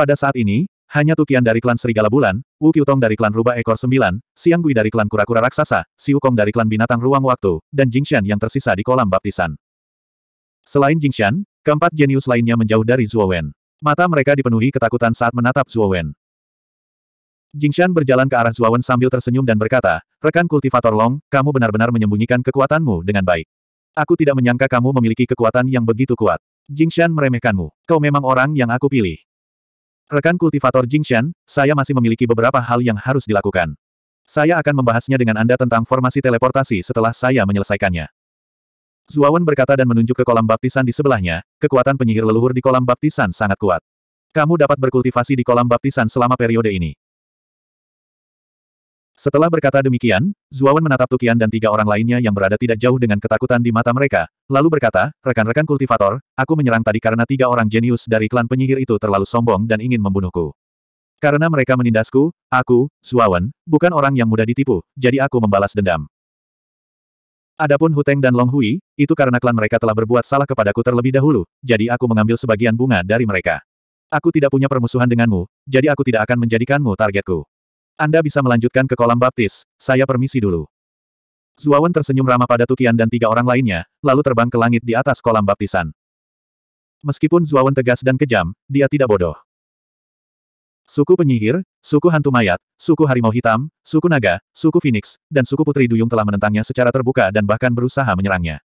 Pada saat ini, hanya Tukian dari klan Serigala Bulan, Wu Qiutong dari klan Rubah Ekor Sembilan, Siang Gui dari klan Kura-Kura Raksasa, Siu Kong dari klan Binatang Ruang Waktu, dan Jingxian yang tersisa di kolam baptisan. Selain Jingxian, keempat jenius lainnya menjauh dari Zhuo Wen. Mata mereka dipenuhi ketakutan saat menatap Zhuo Wen. Jingxian berjalan ke arah Wen sambil tersenyum dan berkata, Rekan kultivator Long, kamu benar-benar menyembunyikan kekuatanmu dengan baik. Aku tidak menyangka kamu memiliki kekuatan yang begitu kuat. Jingxian meremehkanmu. Kau memang orang yang aku pilih. Rekan kultivator Jingshan, saya masih memiliki beberapa hal yang harus dilakukan. Saya akan membahasnya dengan Anda tentang formasi teleportasi setelah saya menyelesaikannya. Zuawan berkata dan menunjuk ke kolam baptisan di sebelahnya, kekuatan penyihir leluhur di kolam baptisan sangat kuat. Kamu dapat berkultivasi di kolam baptisan selama periode ini. Setelah berkata demikian, Zuawan menatap Tukian dan tiga orang lainnya yang berada tidak jauh dengan ketakutan di mata mereka, lalu berkata, rekan-rekan kultivator, aku menyerang tadi karena tiga orang jenius dari klan penyihir itu terlalu sombong dan ingin membunuhku. Karena mereka menindasku, aku, Zuawan, bukan orang yang mudah ditipu, jadi aku membalas dendam. Adapun Huteng dan Long Hui, itu karena klan mereka telah berbuat salah kepadaku terlebih dahulu, jadi aku mengambil sebagian bunga dari mereka. Aku tidak punya permusuhan denganmu, jadi aku tidak akan menjadikanmu targetku. Anda bisa melanjutkan ke kolam baptis, saya permisi dulu. Zuawan tersenyum ramah pada Tukian dan tiga orang lainnya, lalu terbang ke langit di atas kolam baptisan. Meskipun Zuawan tegas dan kejam, dia tidak bodoh. Suku penyihir, suku hantu mayat, suku harimau hitam, suku naga, suku phoenix, dan suku putri duyung telah menentangnya secara terbuka dan bahkan berusaha menyerangnya.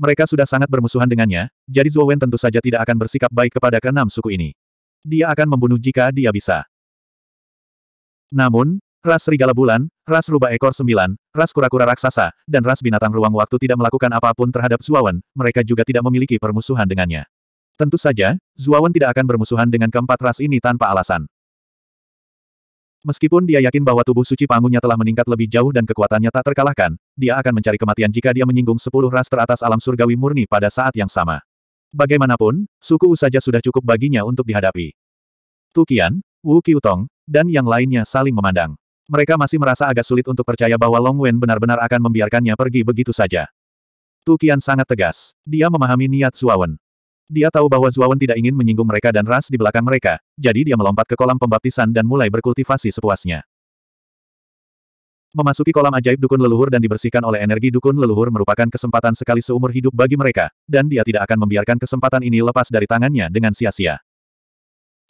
Mereka sudah sangat bermusuhan dengannya, jadi Zuowen tentu saja tidak akan bersikap baik kepada keenam suku ini. Dia akan membunuh jika dia bisa. Namun, ras serigala bulan, ras rubah ekor sembilan, ras kura-kura raksasa, dan ras binatang ruang waktu tidak melakukan apapun terhadap Zuawan, mereka juga tidak memiliki permusuhan dengannya. Tentu saja, Zuawan tidak akan bermusuhan dengan keempat ras ini tanpa alasan. Meskipun dia yakin bahwa tubuh suci pangunya telah meningkat lebih jauh dan kekuatannya tak terkalahkan, dia akan mencari kematian jika dia menyinggung sepuluh ras teratas alam surgawi murni pada saat yang sama. Bagaimanapun, suku Usaja sudah cukup baginya untuk dihadapi. Tukian, Wu Qiutong, dan yang lainnya saling memandang. Mereka masih merasa agak sulit untuk percaya bahwa Long Wen benar-benar akan membiarkannya pergi begitu saja. Tu Qian sangat tegas. Dia memahami niat Zuawan. Dia tahu bahwa Zuawan tidak ingin menyinggung mereka dan ras di belakang mereka, jadi dia melompat ke kolam pembaptisan dan mulai berkultivasi sepuasnya. Memasuki kolam ajaib dukun leluhur dan dibersihkan oleh energi dukun leluhur merupakan kesempatan sekali seumur hidup bagi mereka, dan dia tidak akan membiarkan kesempatan ini lepas dari tangannya dengan sia-sia.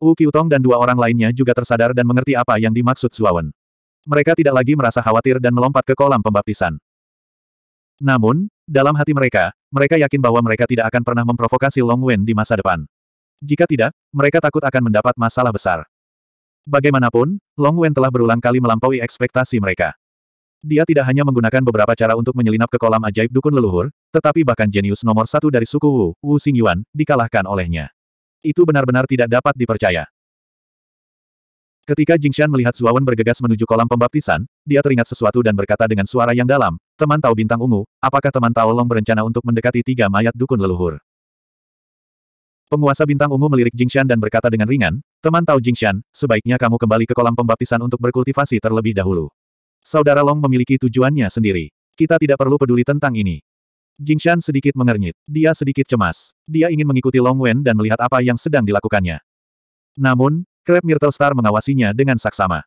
Wu Qiutong dan dua orang lainnya juga tersadar dan mengerti apa yang dimaksud Zuawan. Mereka tidak lagi merasa khawatir dan melompat ke kolam pembaptisan. Namun, dalam hati mereka, mereka yakin bahwa mereka tidak akan pernah memprovokasi Long Wen di masa depan. Jika tidak, mereka takut akan mendapat masalah besar. Bagaimanapun, Long Wen telah berulang kali melampaui ekspektasi mereka. Dia tidak hanya menggunakan beberapa cara untuk menyelinap ke kolam ajaib dukun leluhur, tetapi bahkan jenius nomor satu dari suku Wu, Wu Xingyuan, dikalahkan olehnya. Itu benar-benar tidak dapat dipercaya. Ketika Jingshan melihat Zuawan bergegas menuju kolam pembaptisan, dia teringat sesuatu dan berkata dengan suara yang dalam, teman Tao Bintang Ungu, apakah teman Tao Long berencana untuk mendekati tiga mayat dukun leluhur? Penguasa Bintang Ungu melirik Jingshan dan berkata dengan ringan, teman Tao Jingshan, sebaiknya kamu kembali ke kolam pembaptisan untuk berkultivasi terlebih dahulu. Saudara Long memiliki tujuannya sendiri. Kita tidak perlu peduli tentang ini. Jingshan sedikit mengernyit. Dia sedikit cemas. Dia ingin mengikuti Long Wen dan melihat apa yang sedang dilakukannya. Namun, Crab Myrtle Star mengawasinya dengan saksama.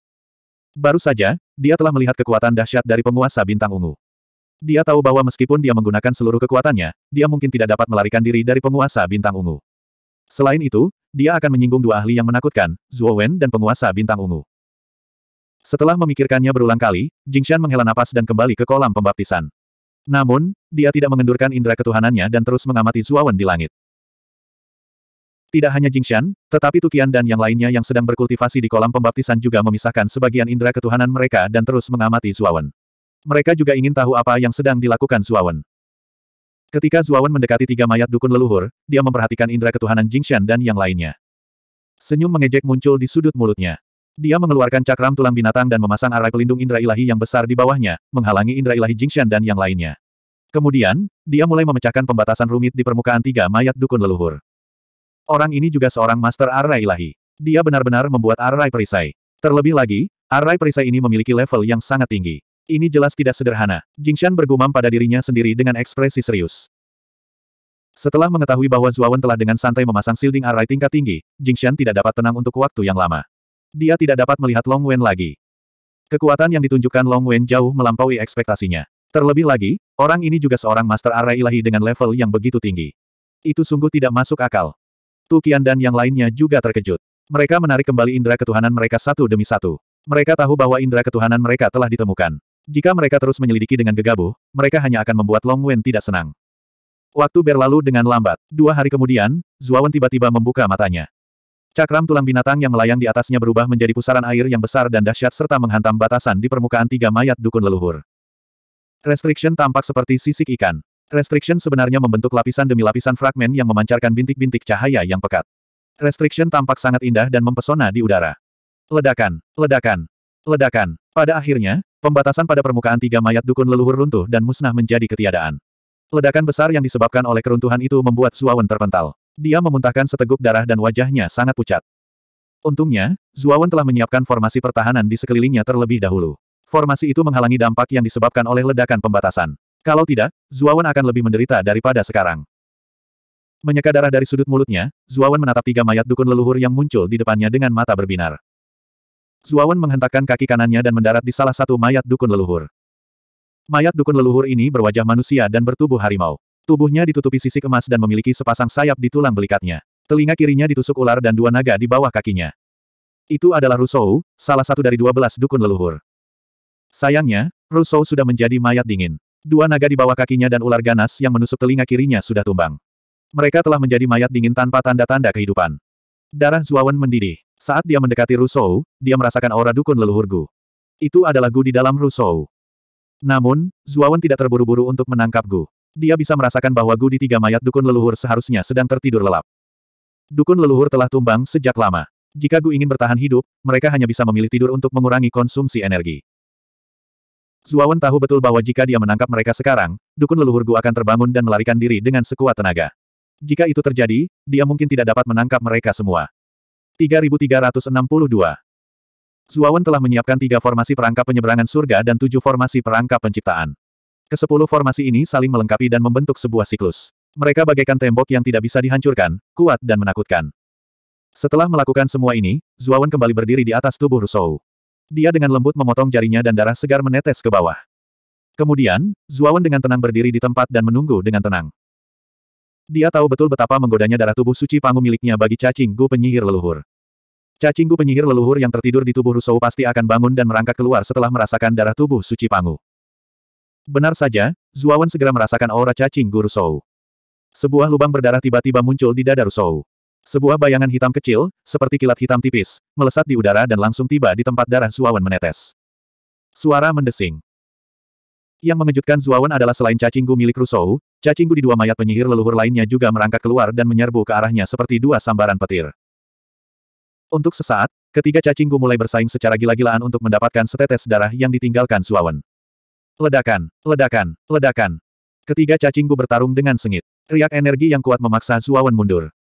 Baru saja, dia telah melihat kekuatan dahsyat dari penguasa bintang ungu. Dia tahu bahwa meskipun dia menggunakan seluruh kekuatannya, dia mungkin tidak dapat melarikan diri dari penguasa bintang ungu. Selain itu, dia akan menyinggung dua ahli yang menakutkan, Zhuo Wen dan penguasa bintang ungu. Setelah memikirkannya berulang kali, Jingshan menghela napas dan kembali ke kolam pembaptisan. Namun, dia tidak mengendurkan indera ketuhanannya dan terus mengamati Zuawan di langit. Tidak hanya Jingshan, tetapi Tukian dan yang lainnya yang sedang berkultivasi di kolam pembaptisan juga memisahkan sebagian indera ketuhanan mereka dan terus mengamati Zuawan. Mereka juga ingin tahu apa yang sedang dilakukan Zuawan. Ketika Zuawan mendekati tiga mayat dukun leluhur, dia memperhatikan indera ketuhanan Jingshan dan yang lainnya. Senyum mengejek muncul di sudut mulutnya. Dia mengeluarkan cakram tulang binatang dan memasang arai pelindung indera ilahi yang besar di bawahnya, menghalangi indera ilahi Jingxian dan yang lainnya. Kemudian, dia mulai memecahkan pembatasan rumit di permukaan tiga mayat dukun leluhur. Orang ini juga seorang master arai ilahi. Dia benar-benar membuat arai perisai. Terlebih lagi, arai perisai ini memiliki level yang sangat tinggi. Ini jelas tidak sederhana. Jingxian bergumam pada dirinya sendiri dengan ekspresi serius. Setelah mengetahui bahwa Zuawan telah dengan santai memasang shielding arai tingkat tinggi, Jingxian tidak dapat tenang untuk waktu yang lama. Dia tidak dapat melihat Long Wen lagi. Kekuatan yang ditunjukkan Long Wen jauh melampaui ekspektasinya. Terlebih lagi, orang ini juga seorang Master Array Ilahi dengan level yang begitu tinggi. Itu sungguh tidak masuk akal. Tukian dan yang lainnya juga terkejut. Mereka menarik kembali indera ketuhanan mereka satu demi satu. Mereka tahu bahwa indera ketuhanan mereka telah ditemukan. Jika mereka terus menyelidiki dengan gegabah, mereka hanya akan membuat Long Wen tidak senang. Waktu berlalu dengan lambat. Dua hari kemudian, Zuawan tiba-tiba membuka matanya. Cakram tulang binatang yang melayang di atasnya berubah menjadi pusaran air yang besar dan dahsyat serta menghantam batasan di permukaan tiga mayat dukun leluhur. Restriction tampak seperti sisik ikan. Restriction sebenarnya membentuk lapisan demi lapisan fragmen yang memancarkan bintik-bintik cahaya yang pekat. Restriction tampak sangat indah dan mempesona di udara. Ledakan, ledakan, ledakan. Pada akhirnya, pembatasan pada permukaan tiga mayat dukun leluhur runtuh dan musnah menjadi ketiadaan. Ledakan besar yang disebabkan oleh keruntuhan itu membuat Suawen terpental. Dia memuntahkan seteguk darah dan wajahnya sangat pucat. Untungnya, Zuawan telah menyiapkan formasi pertahanan di sekelilingnya terlebih dahulu. Formasi itu menghalangi dampak yang disebabkan oleh ledakan pembatasan. Kalau tidak, Zuawan akan lebih menderita daripada sekarang. Menyeka darah dari sudut mulutnya, Zuawan menatap tiga mayat dukun leluhur yang muncul di depannya dengan mata berbinar. Zuawan menghentakkan kaki kanannya dan mendarat di salah satu mayat dukun leluhur. Mayat dukun leluhur ini berwajah manusia dan bertubuh harimau. Tubuhnya ditutupi sisik emas dan memiliki sepasang sayap di tulang belikatnya. Telinga kirinya ditusuk ular dan dua naga di bawah kakinya. Itu adalah Rousseau, salah satu dari dua belas dukun leluhur. Sayangnya, Rousseau sudah menjadi mayat dingin. Dua naga di bawah kakinya dan ular ganas yang menusuk telinga kirinya sudah tumbang. Mereka telah menjadi mayat dingin tanpa tanda-tanda kehidupan. Darah Zuawan mendidih. Saat dia mendekati Rousseau, dia merasakan aura dukun leluhur Gu. Itu adalah Gu di dalam Rousseau. Namun, Zuawan tidak terburu-buru untuk menangkap Gu. Dia bisa merasakan bahwa gudi tiga mayat dukun leluhur seharusnya sedang tertidur lelap. Dukun leluhur telah tumbang sejak lama. Jika Gu ingin bertahan hidup, mereka hanya bisa memilih tidur untuk mengurangi konsumsi energi. Zuawan tahu betul bahwa jika dia menangkap mereka sekarang, dukun leluhur Gu akan terbangun dan melarikan diri dengan sekuat tenaga. Jika itu terjadi, dia mungkin tidak dapat menangkap mereka semua. 3362 Zuawan telah menyiapkan tiga formasi perangkap penyeberangan surga dan tujuh formasi perangkap penciptaan. Kesepuluh formasi ini saling melengkapi dan membentuk sebuah siklus. Mereka bagaikan tembok yang tidak bisa dihancurkan, kuat dan menakutkan. Setelah melakukan semua ini, Zuawan kembali berdiri di atas tubuh Rusou. Dia dengan lembut memotong jarinya dan darah segar menetes ke bawah. Kemudian, Zuawan dengan tenang berdiri di tempat dan menunggu dengan tenang. Dia tahu betul betapa menggodanya darah tubuh suci pangu miliknya bagi cacing gu penyihir leluhur. Cacing gu penyihir leluhur yang tertidur di tubuh Rusou pasti akan bangun dan merangkak keluar setelah merasakan darah tubuh suci pangu. Benar saja, Zuawan segera merasakan aura cacing guru Sou. Sebuah lubang berdarah tiba-tiba muncul di dada Rusou. Sebuah bayangan hitam kecil, seperti kilat hitam tipis, melesat di udara dan langsung tiba di tempat darah Zuawan menetes. Suara mendesing. Yang mengejutkan Zuawan adalah selain cacinggu milik Rusou, cacinggu di dua mayat penyihir leluhur lainnya juga merangkak keluar dan menyerbu ke arahnya seperti dua sambaran petir. Untuk sesaat, ketiga cacinggu mulai bersaing secara gila-gilaan untuk mendapatkan setetes darah yang ditinggalkan Zuawan. Ledakan, ledakan, ledakan. Ketiga cacingku bertarung dengan sengit. Riak energi yang kuat memaksa Zuawan mundur.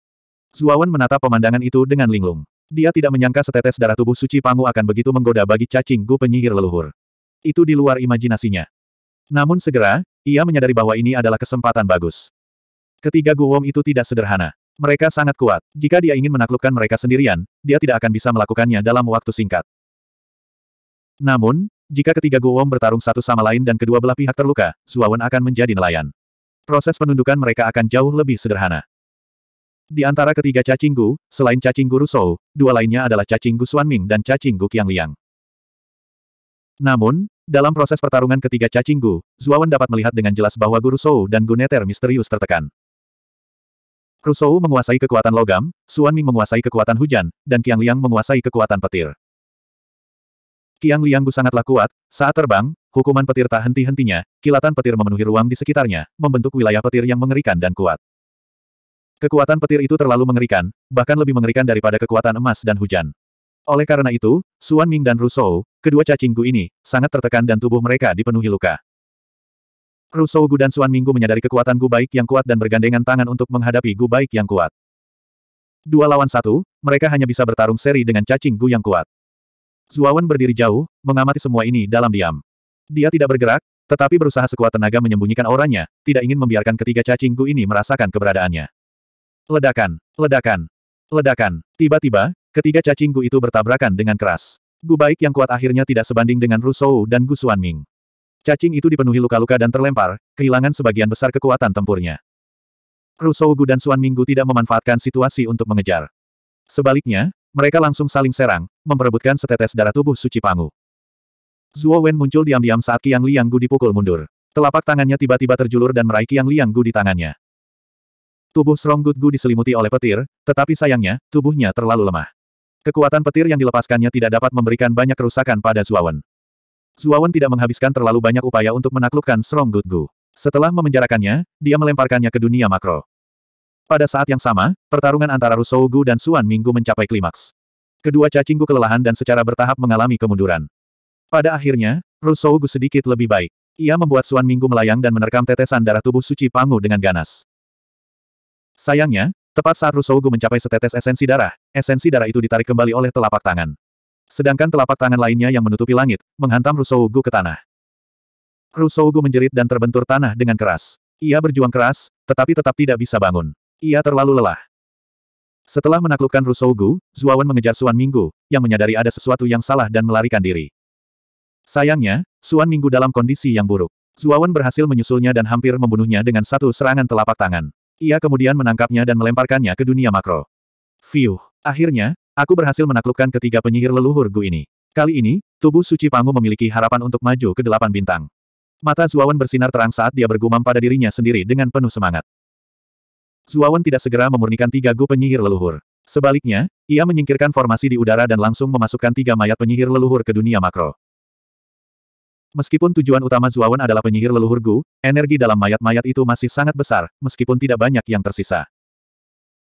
Zuawan menatap pemandangan itu dengan linglung. Dia tidak menyangka setetes darah tubuh suci Pangu akan begitu menggoda bagi cacingku penyihir leluhur. Itu di luar imajinasinya. Namun segera, ia menyadari bahwa ini adalah kesempatan bagus. Ketiga Guwong itu tidak sederhana. Mereka sangat kuat. Jika dia ingin menaklukkan mereka sendirian, dia tidak akan bisa melakukannya dalam waktu singkat. Namun, jika ketiga Guowom bertarung satu sama lain dan kedua belah pihak terluka, Zuawan akan menjadi nelayan. Proses penundukan mereka akan jauh lebih sederhana. Di antara ketiga cacing Gu, selain cacing Guru Shou, dua lainnya adalah cacing Gu Suanming dan cacing Gu Qiang Liang. Namun, dalam proses pertarungan ketiga cacing Gu, Zuawan dapat melihat dengan jelas bahwa Guru Rusou dan Gu Neter misterius tertekan. Rusou menguasai kekuatan logam, Suanming menguasai kekuatan hujan, dan Qiang Liang menguasai kekuatan petir. Qiang Lianggu sangatlah kuat, saat terbang, hukuman petir tak henti-hentinya, kilatan petir memenuhi ruang di sekitarnya, membentuk wilayah petir yang mengerikan dan kuat. Kekuatan petir itu terlalu mengerikan, bahkan lebih mengerikan daripada kekuatan emas dan hujan. Oleh karena itu, Suan Ming dan Rusou, kedua cacing Gu ini, sangat tertekan dan tubuh mereka dipenuhi luka. Rusou Gu dan Suan Minggu menyadari kekuatan Gu baik yang kuat dan bergandengan tangan untuk menghadapi Gu baik yang kuat. Dua lawan satu, mereka hanya bisa bertarung seri dengan cacing Gu yang kuat. Zuawan berdiri jauh, mengamati semua ini dalam diam. Dia tidak bergerak, tetapi berusaha sekuat tenaga menyembunyikan auranya, tidak ingin membiarkan ketiga cacingku ini merasakan keberadaannya. Ledakan, ledakan, ledakan. Tiba-tiba, ketiga cacingku itu bertabrakan dengan keras. Gu baik yang kuat akhirnya tidak sebanding dengan Rusou dan Gu Suanming. Cacing itu dipenuhi luka-luka dan terlempar, kehilangan sebagian besar kekuatan tempurnya. Rusou Gu dan Suan Minggu tidak memanfaatkan situasi untuk mengejar. Sebaliknya, mereka langsung saling serang, memperebutkan setetes darah tubuh suci Pangu. Zuo Wen muncul diam-diam saat Qiang Liang Gu dipukul mundur. Telapak tangannya tiba-tiba terjulur dan meraih Qiang Liang Gu di tangannya. Tubuh Strong Good Gu diselimuti oleh petir, tetapi sayangnya, tubuhnya terlalu lemah. Kekuatan petir yang dilepaskannya tidak dapat memberikan banyak kerusakan pada Wen. Zuawan. Wen tidak menghabiskan terlalu banyak upaya untuk menaklukkan Strong Good Gu. Setelah memenjarakannya, dia melemparkannya ke dunia makro. Pada saat yang sama, pertarungan antara Rusou Gu dan Suan Minggu mencapai klimaks. Kedua cacing Gu kelelahan dan secara bertahap mengalami kemunduran. Pada akhirnya, Rusou Gu sedikit lebih baik. Ia membuat Suan Minggu melayang dan menerkam tetesan darah tubuh suci Pangu dengan ganas. Sayangnya, tepat saat Rusou Gu mencapai setetes esensi darah, esensi darah itu ditarik kembali oleh telapak tangan. Sedangkan telapak tangan lainnya yang menutupi langit, menghantam Rusou Gu ke tanah. Rusou Gu menjerit dan terbentur tanah dengan keras. Ia berjuang keras, tetapi tetap tidak bisa bangun. Ia terlalu lelah. Setelah menaklukkan Rusougu, Zuawan mengejar Suan Minggu, yang menyadari ada sesuatu yang salah dan melarikan diri. Sayangnya, Suan Minggu dalam kondisi yang buruk. Zuawan berhasil menyusulnya dan hampir membunuhnya dengan satu serangan telapak tangan. Ia kemudian menangkapnya dan melemparkannya ke dunia makro. Fiuh. Akhirnya, aku berhasil menaklukkan ketiga penyihir leluhur Gu ini. Kali ini, tubuh suci Pangu memiliki harapan untuk maju ke delapan bintang. Mata Zuawan bersinar terang saat dia bergumam pada dirinya sendiri dengan penuh semangat. Zuawan tidak segera memurnikan tiga gu penyihir leluhur. Sebaliknya, ia menyingkirkan formasi di udara dan langsung memasukkan tiga mayat penyihir leluhur ke dunia makro. Meskipun tujuan utama Zuawan adalah penyihir leluhur Gu, energi dalam mayat-mayat itu masih sangat besar, meskipun tidak banyak yang tersisa.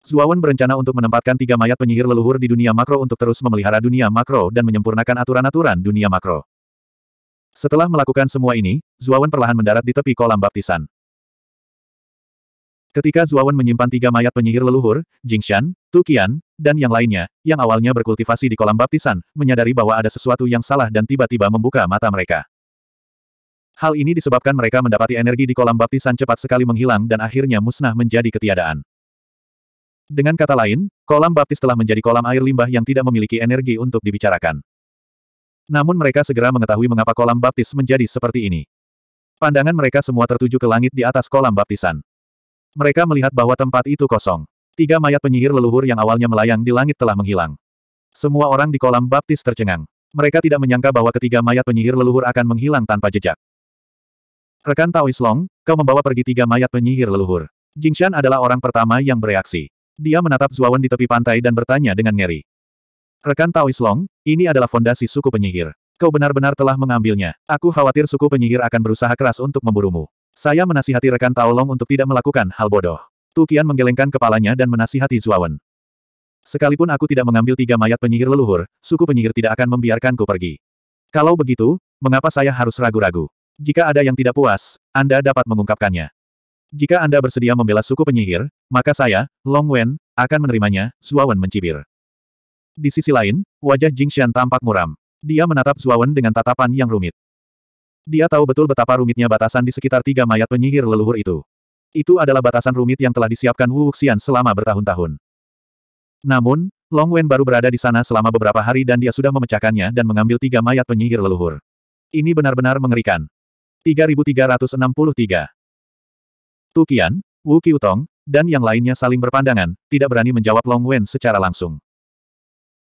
Zuawan berencana untuk menempatkan tiga mayat penyihir leluhur di dunia makro untuk terus memelihara dunia makro dan menyempurnakan aturan-aturan dunia makro. Setelah melakukan semua ini, Zuawan perlahan mendarat di tepi kolam baptisan. Ketika Zuawan menyimpan tiga mayat penyihir leluhur, Jingshan, Tukian, dan yang lainnya, yang awalnya berkultivasi di kolam baptisan, menyadari bahwa ada sesuatu yang salah dan tiba-tiba membuka mata mereka. Hal ini disebabkan mereka mendapati energi di kolam baptisan cepat sekali menghilang dan akhirnya musnah menjadi ketiadaan. Dengan kata lain, kolam baptis telah menjadi kolam air limbah yang tidak memiliki energi untuk dibicarakan. Namun mereka segera mengetahui mengapa kolam baptis menjadi seperti ini. Pandangan mereka semua tertuju ke langit di atas kolam baptisan. Mereka melihat bahwa tempat itu kosong. Tiga mayat penyihir leluhur yang awalnya melayang di langit telah menghilang. Semua orang di kolam baptis tercengang. Mereka tidak menyangka bahwa ketiga mayat penyihir leluhur akan menghilang tanpa jejak. Rekan Taois Long, kau membawa pergi tiga mayat penyihir leluhur. Jingshan adalah orang pertama yang bereaksi. Dia menatap Zuawan di tepi pantai dan bertanya dengan ngeri. Rekan Taois Long, ini adalah fondasi suku penyihir. Kau benar-benar telah mengambilnya. Aku khawatir suku penyihir akan berusaha keras untuk memburumu. Saya menasihati rekan Taolong untuk tidak melakukan hal bodoh. Tukian menggelengkan kepalanya dan menasihati Zuawan. Sekalipun aku tidak mengambil tiga mayat penyihir leluhur, suku penyihir tidak akan membiarkanku pergi. Kalau begitu, mengapa saya harus ragu-ragu? Jika ada yang tidak puas, Anda dapat mengungkapkannya. Jika Anda bersedia membela suku penyihir, maka saya, Long Wen, akan menerimanya, Zuawan mencibir. Di sisi lain, wajah Jing Xian tampak muram. Dia menatap Zuawan dengan tatapan yang rumit. Dia tahu betul betapa rumitnya batasan di sekitar tiga mayat penyihir leluhur itu. Itu adalah batasan rumit yang telah disiapkan Wu Wuxian selama bertahun-tahun. Namun, Long Wen baru berada di sana selama beberapa hari dan dia sudah memecahkannya dan mengambil tiga mayat penyihir leluhur. Ini benar-benar mengerikan. 3363 Tukian, Wu Qiutong, dan yang lainnya saling berpandangan, tidak berani menjawab Long Wen secara langsung.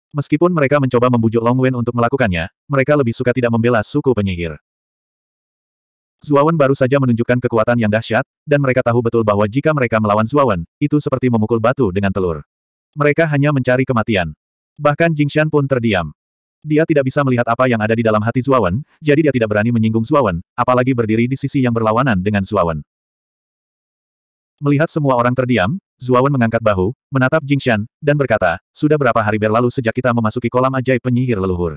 Meskipun mereka mencoba membujuk Long Wen untuk melakukannya, mereka lebih suka tidak membela suku penyihir. Zuawan baru saja menunjukkan kekuatan yang dahsyat, dan mereka tahu betul bahwa jika mereka melawan Zuawan, itu seperti memukul batu dengan telur. Mereka hanya mencari kematian. Bahkan Jing Shan pun terdiam. Dia tidak bisa melihat apa yang ada di dalam hati Zuawan, jadi dia tidak berani menyinggung Zuawan, apalagi berdiri di sisi yang berlawanan dengan Zuawan. Melihat semua orang terdiam, Zuawan mengangkat bahu, menatap Jingshan, dan berkata, sudah berapa hari berlalu sejak kita memasuki kolam ajaib penyihir leluhur.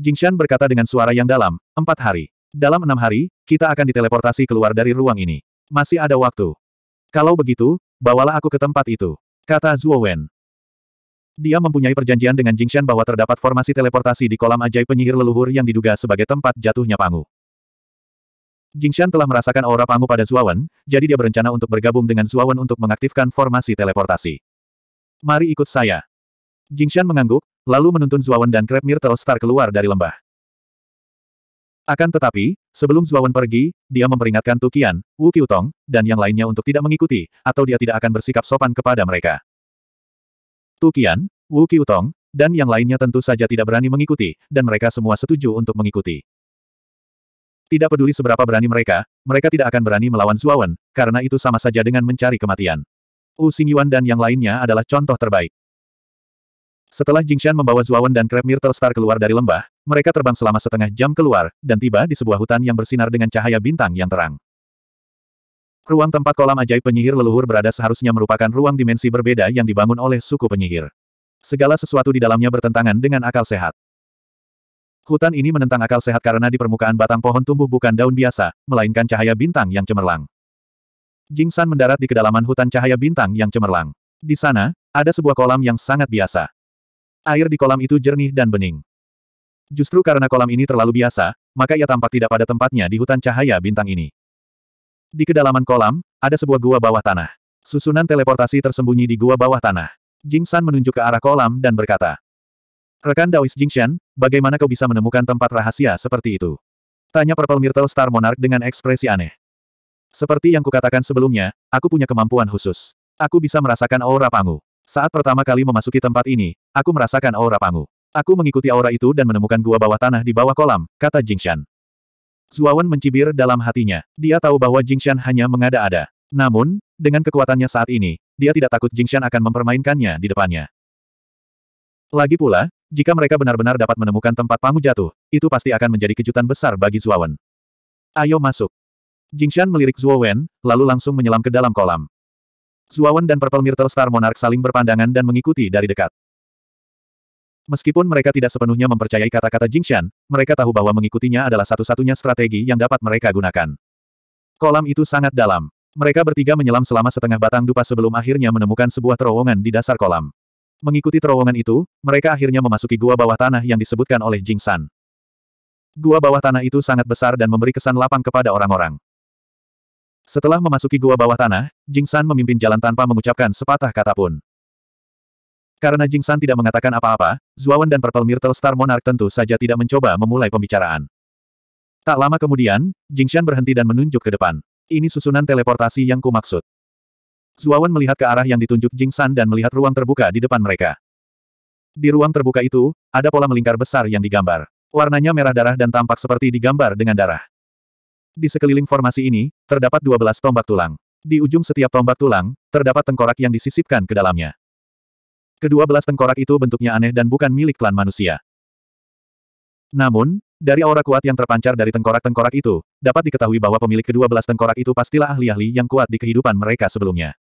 Jingshan berkata dengan suara yang dalam, empat hari. Dalam enam hari, kita akan diteleportasi keluar dari ruang ini. Masih ada waktu. Kalau begitu, bawalah aku ke tempat itu. Kata Zuowen. Dia mempunyai perjanjian dengan Jingshan bahwa terdapat formasi teleportasi di kolam ajaib penyihir leluhur yang diduga sebagai tempat jatuhnya panggung. Jingshan telah merasakan aura Pangu pada Zuawan, jadi dia berencana untuk bergabung dengan Zuawan untuk mengaktifkan formasi teleportasi. Mari ikut saya. Jingshan mengangguk, lalu menuntun Zuawan dan Crab Myrtle Star keluar dari lembah. Akan tetapi, sebelum Zuawan pergi, dia memperingatkan Tukian, Wu Qiutong, dan yang lainnya untuk tidak mengikuti, atau dia tidak akan bersikap sopan kepada mereka. Tukian, Wu Qiutong, dan yang lainnya tentu saja tidak berani mengikuti, dan mereka semua setuju untuk mengikuti. Tidak peduli seberapa berani mereka, mereka tidak akan berani melawan Zuawan, karena itu sama saja dengan mencari kematian. Wu Xingyuan dan yang lainnya adalah contoh terbaik. Setelah Jingshan membawa Zuawan dan Myrtle Star keluar dari lembah, mereka terbang selama setengah jam keluar, dan tiba di sebuah hutan yang bersinar dengan cahaya bintang yang terang. Ruang tempat kolam ajaib penyihir leluhur berada seharusnya merupakan ruang dimensi berbeda yang dibangun oleh suku penyihir. Segala sesuatu di dalamnya bertentangan dengan akal sehat. Hutan ini menentang akal sehat karena di permukaan batang pohon tumbuh bukan daun biasa, melainkan cahaya bintang yang cemerlang. Jing San mendarat di kedalaman hutan cahaya bintang yang cemerlang. Di sana, ada sebuah kolam yang sangat biasa. Air di kolam itu jernih dan bening. Justru karena kolam ini terlalu biasa, maka ia tampak tidak pada tempatnya di hutan cahaya bintang ini. Di kedalaman kolam, ada sebuah gua bawah tanah. Susunan teleportasi tersembunyi di gua bawah tanah. Jing San menunjuk ke arah kolam dan berkata, Rekan Daois Jingshan, bagaimana kau bisa menemukan tempat rahasia seperti itu? Tanya Purple Myrtle Star Monarch dengan ekspresi aneh. Seperti yang kukatakan sebelumnya, aku punya kemampuan khusus. Aku bisa merasakan aura pangu. Saat pertama kali memasuki tempat ini, aku merasakan aura pangu. Aku mengikuti aura itu dan menemukan gua bawah tanah di bawah kolam, kata Jingshan. Zuawan mencibir dalam hatinya. Dia tahu bahwa Jingshan hanya mengada-ada. Namun, dengan kekuatannya saat ini, dia tidak takut Jingshan akan mempermainkannya di depannya. Lagi pula, jika mereka benar-benar dapat menemukan tempat Pangu jatuh, itu pasti akan menjadi kejutan besar bagi Wen. Ayo masuk. Jingshan melirik Wen, lalu langsung menyelam ke dalam kolam. Wen dan Purple Myrtle Star Monarch saling berpandangan dan mengikuti dari dekat. Meskipun mereka tidak sepenuhnya mempercayai kata-kata Jingshan, mereka tahu bahwa mengikutinya adalah satu-satunya strategi yang dapat mereka gunakan. Kolam itu sangat dalam. Mereka bertiga menyelam selama setengah batang dupa sebelum akhirnya menemukan sebuah terowongan di dasar kolam. Mengikuti terowongan itu, mereka akhirnya memasuki gua bawah tanah yang disebutkan oleh Jing San. Gua bawah tanah itu sangat besar dan memberi kesan lapang kepada orang-orang. Setelah memasuki gua bawah tanah, Jing San memimpin jalan tanpa mengucapkan sepatah kata pun. Karena Jing San tidak mengatakan apa-apa, Zuawan dan Purple Myrtle Star Monarch tentu saja tidak mencoba memulai pembicaraan. Tak lama kemudian, Jing Shan berhenti dan menunjuk ke depan. Ini susunan teleportasi yang kumaksud. Zuawan melihat ke arah yang ditunjuk Jing San dan melihat ruang terbuka di depan mereka. Di ruang terbuka itu, ada pola melingkar besar yang digambar. Warnanya merah darah dan tampak seperti digambar dengan darah. Di sekeliling formasi ini, terdapat 12 tombak tulang. Di ujung setiap tombak tulang, terdapat tengkorak yang disisipkan ke dalamnya. Kedua belas tengkorak itu bentuknya aneh dan bukan milik klan manusia. Namun, dari aura kuat yang terpancar dari tengkorak-tengkorak itu, dapat diketahui bahwa pemilik kedua belas tengkorak itu pastilah ahli-ahli yang kuat di kehidupan mereka sebelumnya.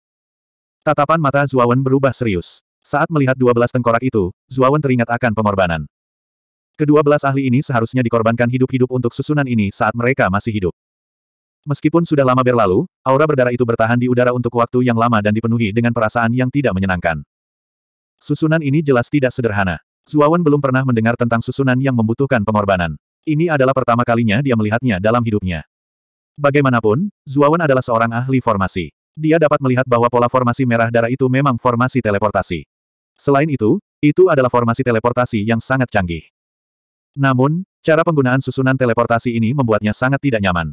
Tatapan mata Zuawan berubah serius. Saat melihat dua belas tengkorak itu, Zuawan teringat akan pengorbanan. Kedua belas ahli ini seharusnya dikorbankan hidup-hidup untuk susunan ini saat mereka masih hidup. Meskipun sudah lama berlalu, aura berdarah itu bertahan di udara untuk waktu yang lama dan dipenuhi dengan perasaan yang tidak menyenangkan. Susunan ini jelas tidak sederhana. Zuawan belum pernah mendengar tentang susunan yang membutuhkan pengorbanan. Ini adalah pertama kalinya dia melihatnya dalam hidupnya. Bagaimanapun, Zuawan adalah seorang ahli formasi dia dapat melihat bahwa pola formasi merah darah itu memang formasi teleportasi. Selain itu, itu adalah formasi teleportasi yang sangat canggih. Namun, cara penggunaan susunan teleportasi ini membuatnya sangat tidak nyaman.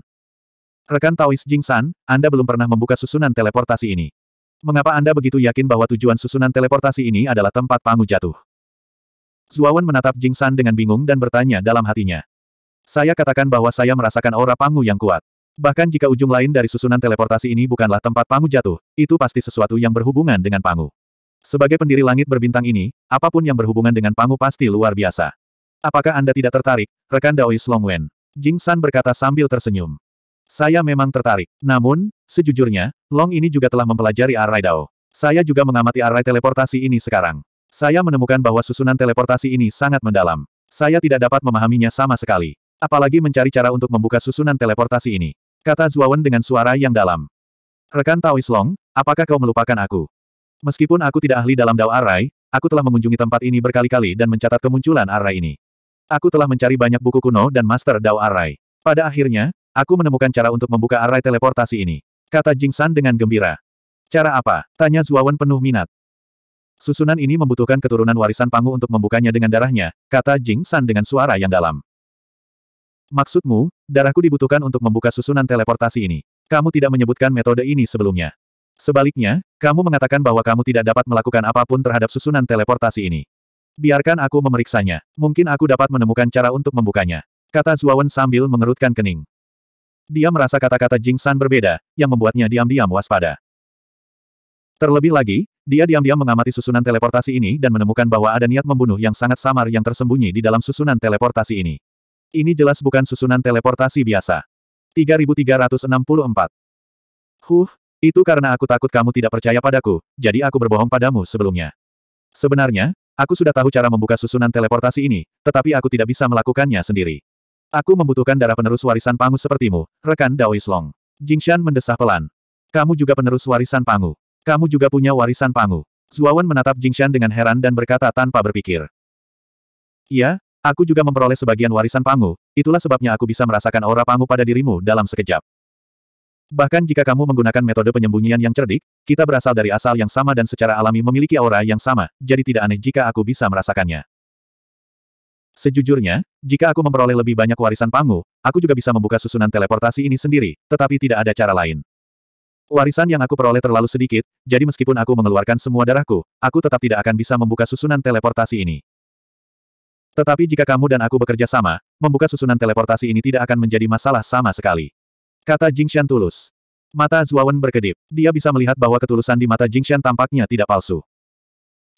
Rekan Taois Jing San, Anda belum pernah membuka susunan teleportasi ini. Mengapa Anda begitu yakin bahwa tujuan susunan teleportasi ini adalah tempat Pangu jatuh? Zuawan menatap Jing San dengan bingung dan bertanya dalam hatinya. Saya katakan bahwa saya merasakan aura Pangu yang kuat. Bahkan jika ujung lain dari susunan teleportasi ini bukanlah tempat Pangu jatuh, itu pasti sesuatu yang berhubungan dengan Pangu. Sebagai pendiri langit berbintang ini, apapun yang berhubungan dengan Pangu pasti luar biasa. Apakah Anda tidak tertarik, rekan Daois Longwen? Jing San berkata sambil tersenyum. Saya memang tertarik. Namun, sejujurnya, Long ini juga telah mempelajari Arai Dao. Saya juga mengamati Arai teleportasi ini sekarang. Saya menemukan bahwa susunan teleportasi ini sangat mendalam. Saya tidak dapat memahaminya sama sekali. Apalagi mencari cara untuk membuka susunan teleportasi ini. Kata Zuawan dengan suara yang dalam. Rekan Taois Long, apakah kau melupakan aku? Meskipun aku tidak ahli dalam Dao Arai, aku telah mengunjungi tempat ini berkali-kali dan mencatat kemunculan Arai ini. Aku telah mencari banyak buku kuno dan master Dao Arai. Pada akhirnya, aku menemukan cara untuk membuka Arai teleportasi ini. Kata Jing San dengan gembira. Cara apa? Tanya Zuawan penuh minat. Susunan ini membutuhkan keturunan warisan Pangu untuk membukanya dengan darahnya, kata Jing San dengan suara yang dalam. Maksudmu, darahku dibutuhkan untuk membuka susunan teleportasi ini. Kamu tidak menyebutkan metode ini sebelumnya. Sebaliknya, kamu mengatakan bahwa kamu tidak dapat melakukan apapun terhadap susunan teleportasi ini. Biarkan aku memeriksanya. Mungkin aku dapat menemukan cara untuk membukanya. Kata Zuawan sambil mengerutkan kening. Dia merasa kata-kata Jing San berbeda, yang membuatnya diam-diam waspada. Terlebih lagi, dia diam-diam mengamati susunan teleportasi ini dan menemukan bahwa ada niat membunuh yang sangat samar yang tersembunyi di dalam susunan teleportasi ini. Ini jelas bukan susunan teleportasi biasa. 3364. Huh, itu karena aku takut kamu tidak percaya padaku, jadi aku berbohong padamu sebelumnya. Sebenarnya, aku sudah tahu cara membuka susunan teleportasi ini, tetapi aku tidak bisa melakukannya sendiri. Aku membutuhkan darah penerus warisan Pangu sepertimu, rekan Daois Long. Jingshan mendesah pelan. Kamu juga penerus warisan Pangu. Kamu juga punya warisan Pangu. Zuawan menatap Jingshan dengan heran dan berkata tanpa berpikir. Ya, Aku juga memperoleh sebagian warisan Pangu, itulah sebabnya aku bisa merasakan aura Pangu pada dirimu dalam sekejap. Bahkan jika kamu menggunakan metode penyembunyian yang cerdik, kita berasal dari asal yang sama dan secara alami memiliki aura yang sama, jadi tidak aneh jika aku bisa merasakannya. Sejujurnya, jika aku memperoleh lebih banyak warisan Pangu, aku juga bisa membuka susunan teleportasi ini sendiri, tetapi tidak ada cara lain. Warisan yang aku peroleh terlalu sedikit, jadi meskipun aku mengeluarkan semua darahku, aku tetap tidak akan bisa membuka susunan teleportasi ini. Tetapi jika kamu dan aku bekerja sama, membuka susunan teleportasi ini tidak akan menjadi masalah sama sekali. Kata Jingxian tulus. Mata Zuawan berkedip. Dia bisa melihat bahwa ketulusan di mata Jingxian tampaknya tidak palsu.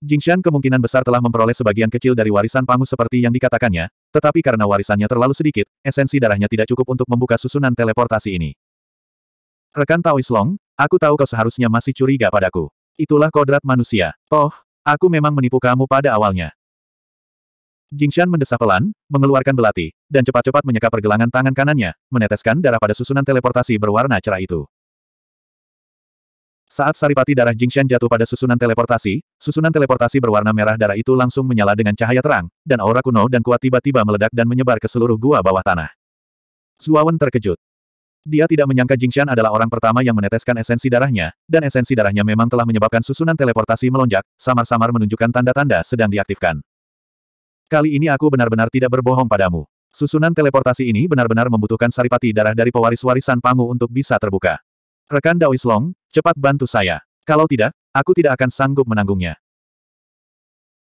Jingxian kemungkinan besar telah memperoleh sebagian kecil dari warisan Pangu seperti yang dikatakannya, tetapi karena warisannya terlalu sedikit, esensi darahnya tidak cukup untuk membuka susunan teleportasi ini. Rekan Taois Long, aku tahu kau seharusnya masih curiga padaku. Itulah kodrat manusia. Toh, aku memang menipu kamu pada awalnya. Jingshan mendesak pelan, mengeluarkan belati, dan cepat-cepat menyeka pergelangan tangan kanannya, meneteskan darah pada susunan teleportasi berwarna cerah itu. Saat saripati darah Jingshan jatuh pada susunan teleportasi, susunan teleportasi berwarna merah darah itu langsung menyala dengan cahaya terang, dan aura kuno dan kuat tiba-tiba meledak dan menyebar ke seluruh gua bawah tanah. Zuawan terkejut. Dia tidak menyangka Jingshan adalah orang pertama yang meneteskan esensi darahnya, dan esensi darahnya memang telah menyebabkan susunan teleportasi melonjak, samar-samar menunjukkan tanda-tanda sedang diaktifkan. Kali ini aku benar-benar tidak berbohong padamu. Susunan teleportasi ini benar-benar membutuhkan saripati darah dari pewaris warisan Pangu untuk bisa terbuka. Rekan Daois Long, cepat bantu saya. Kalau tidak, aku tidak akan sanggup menanggungnya.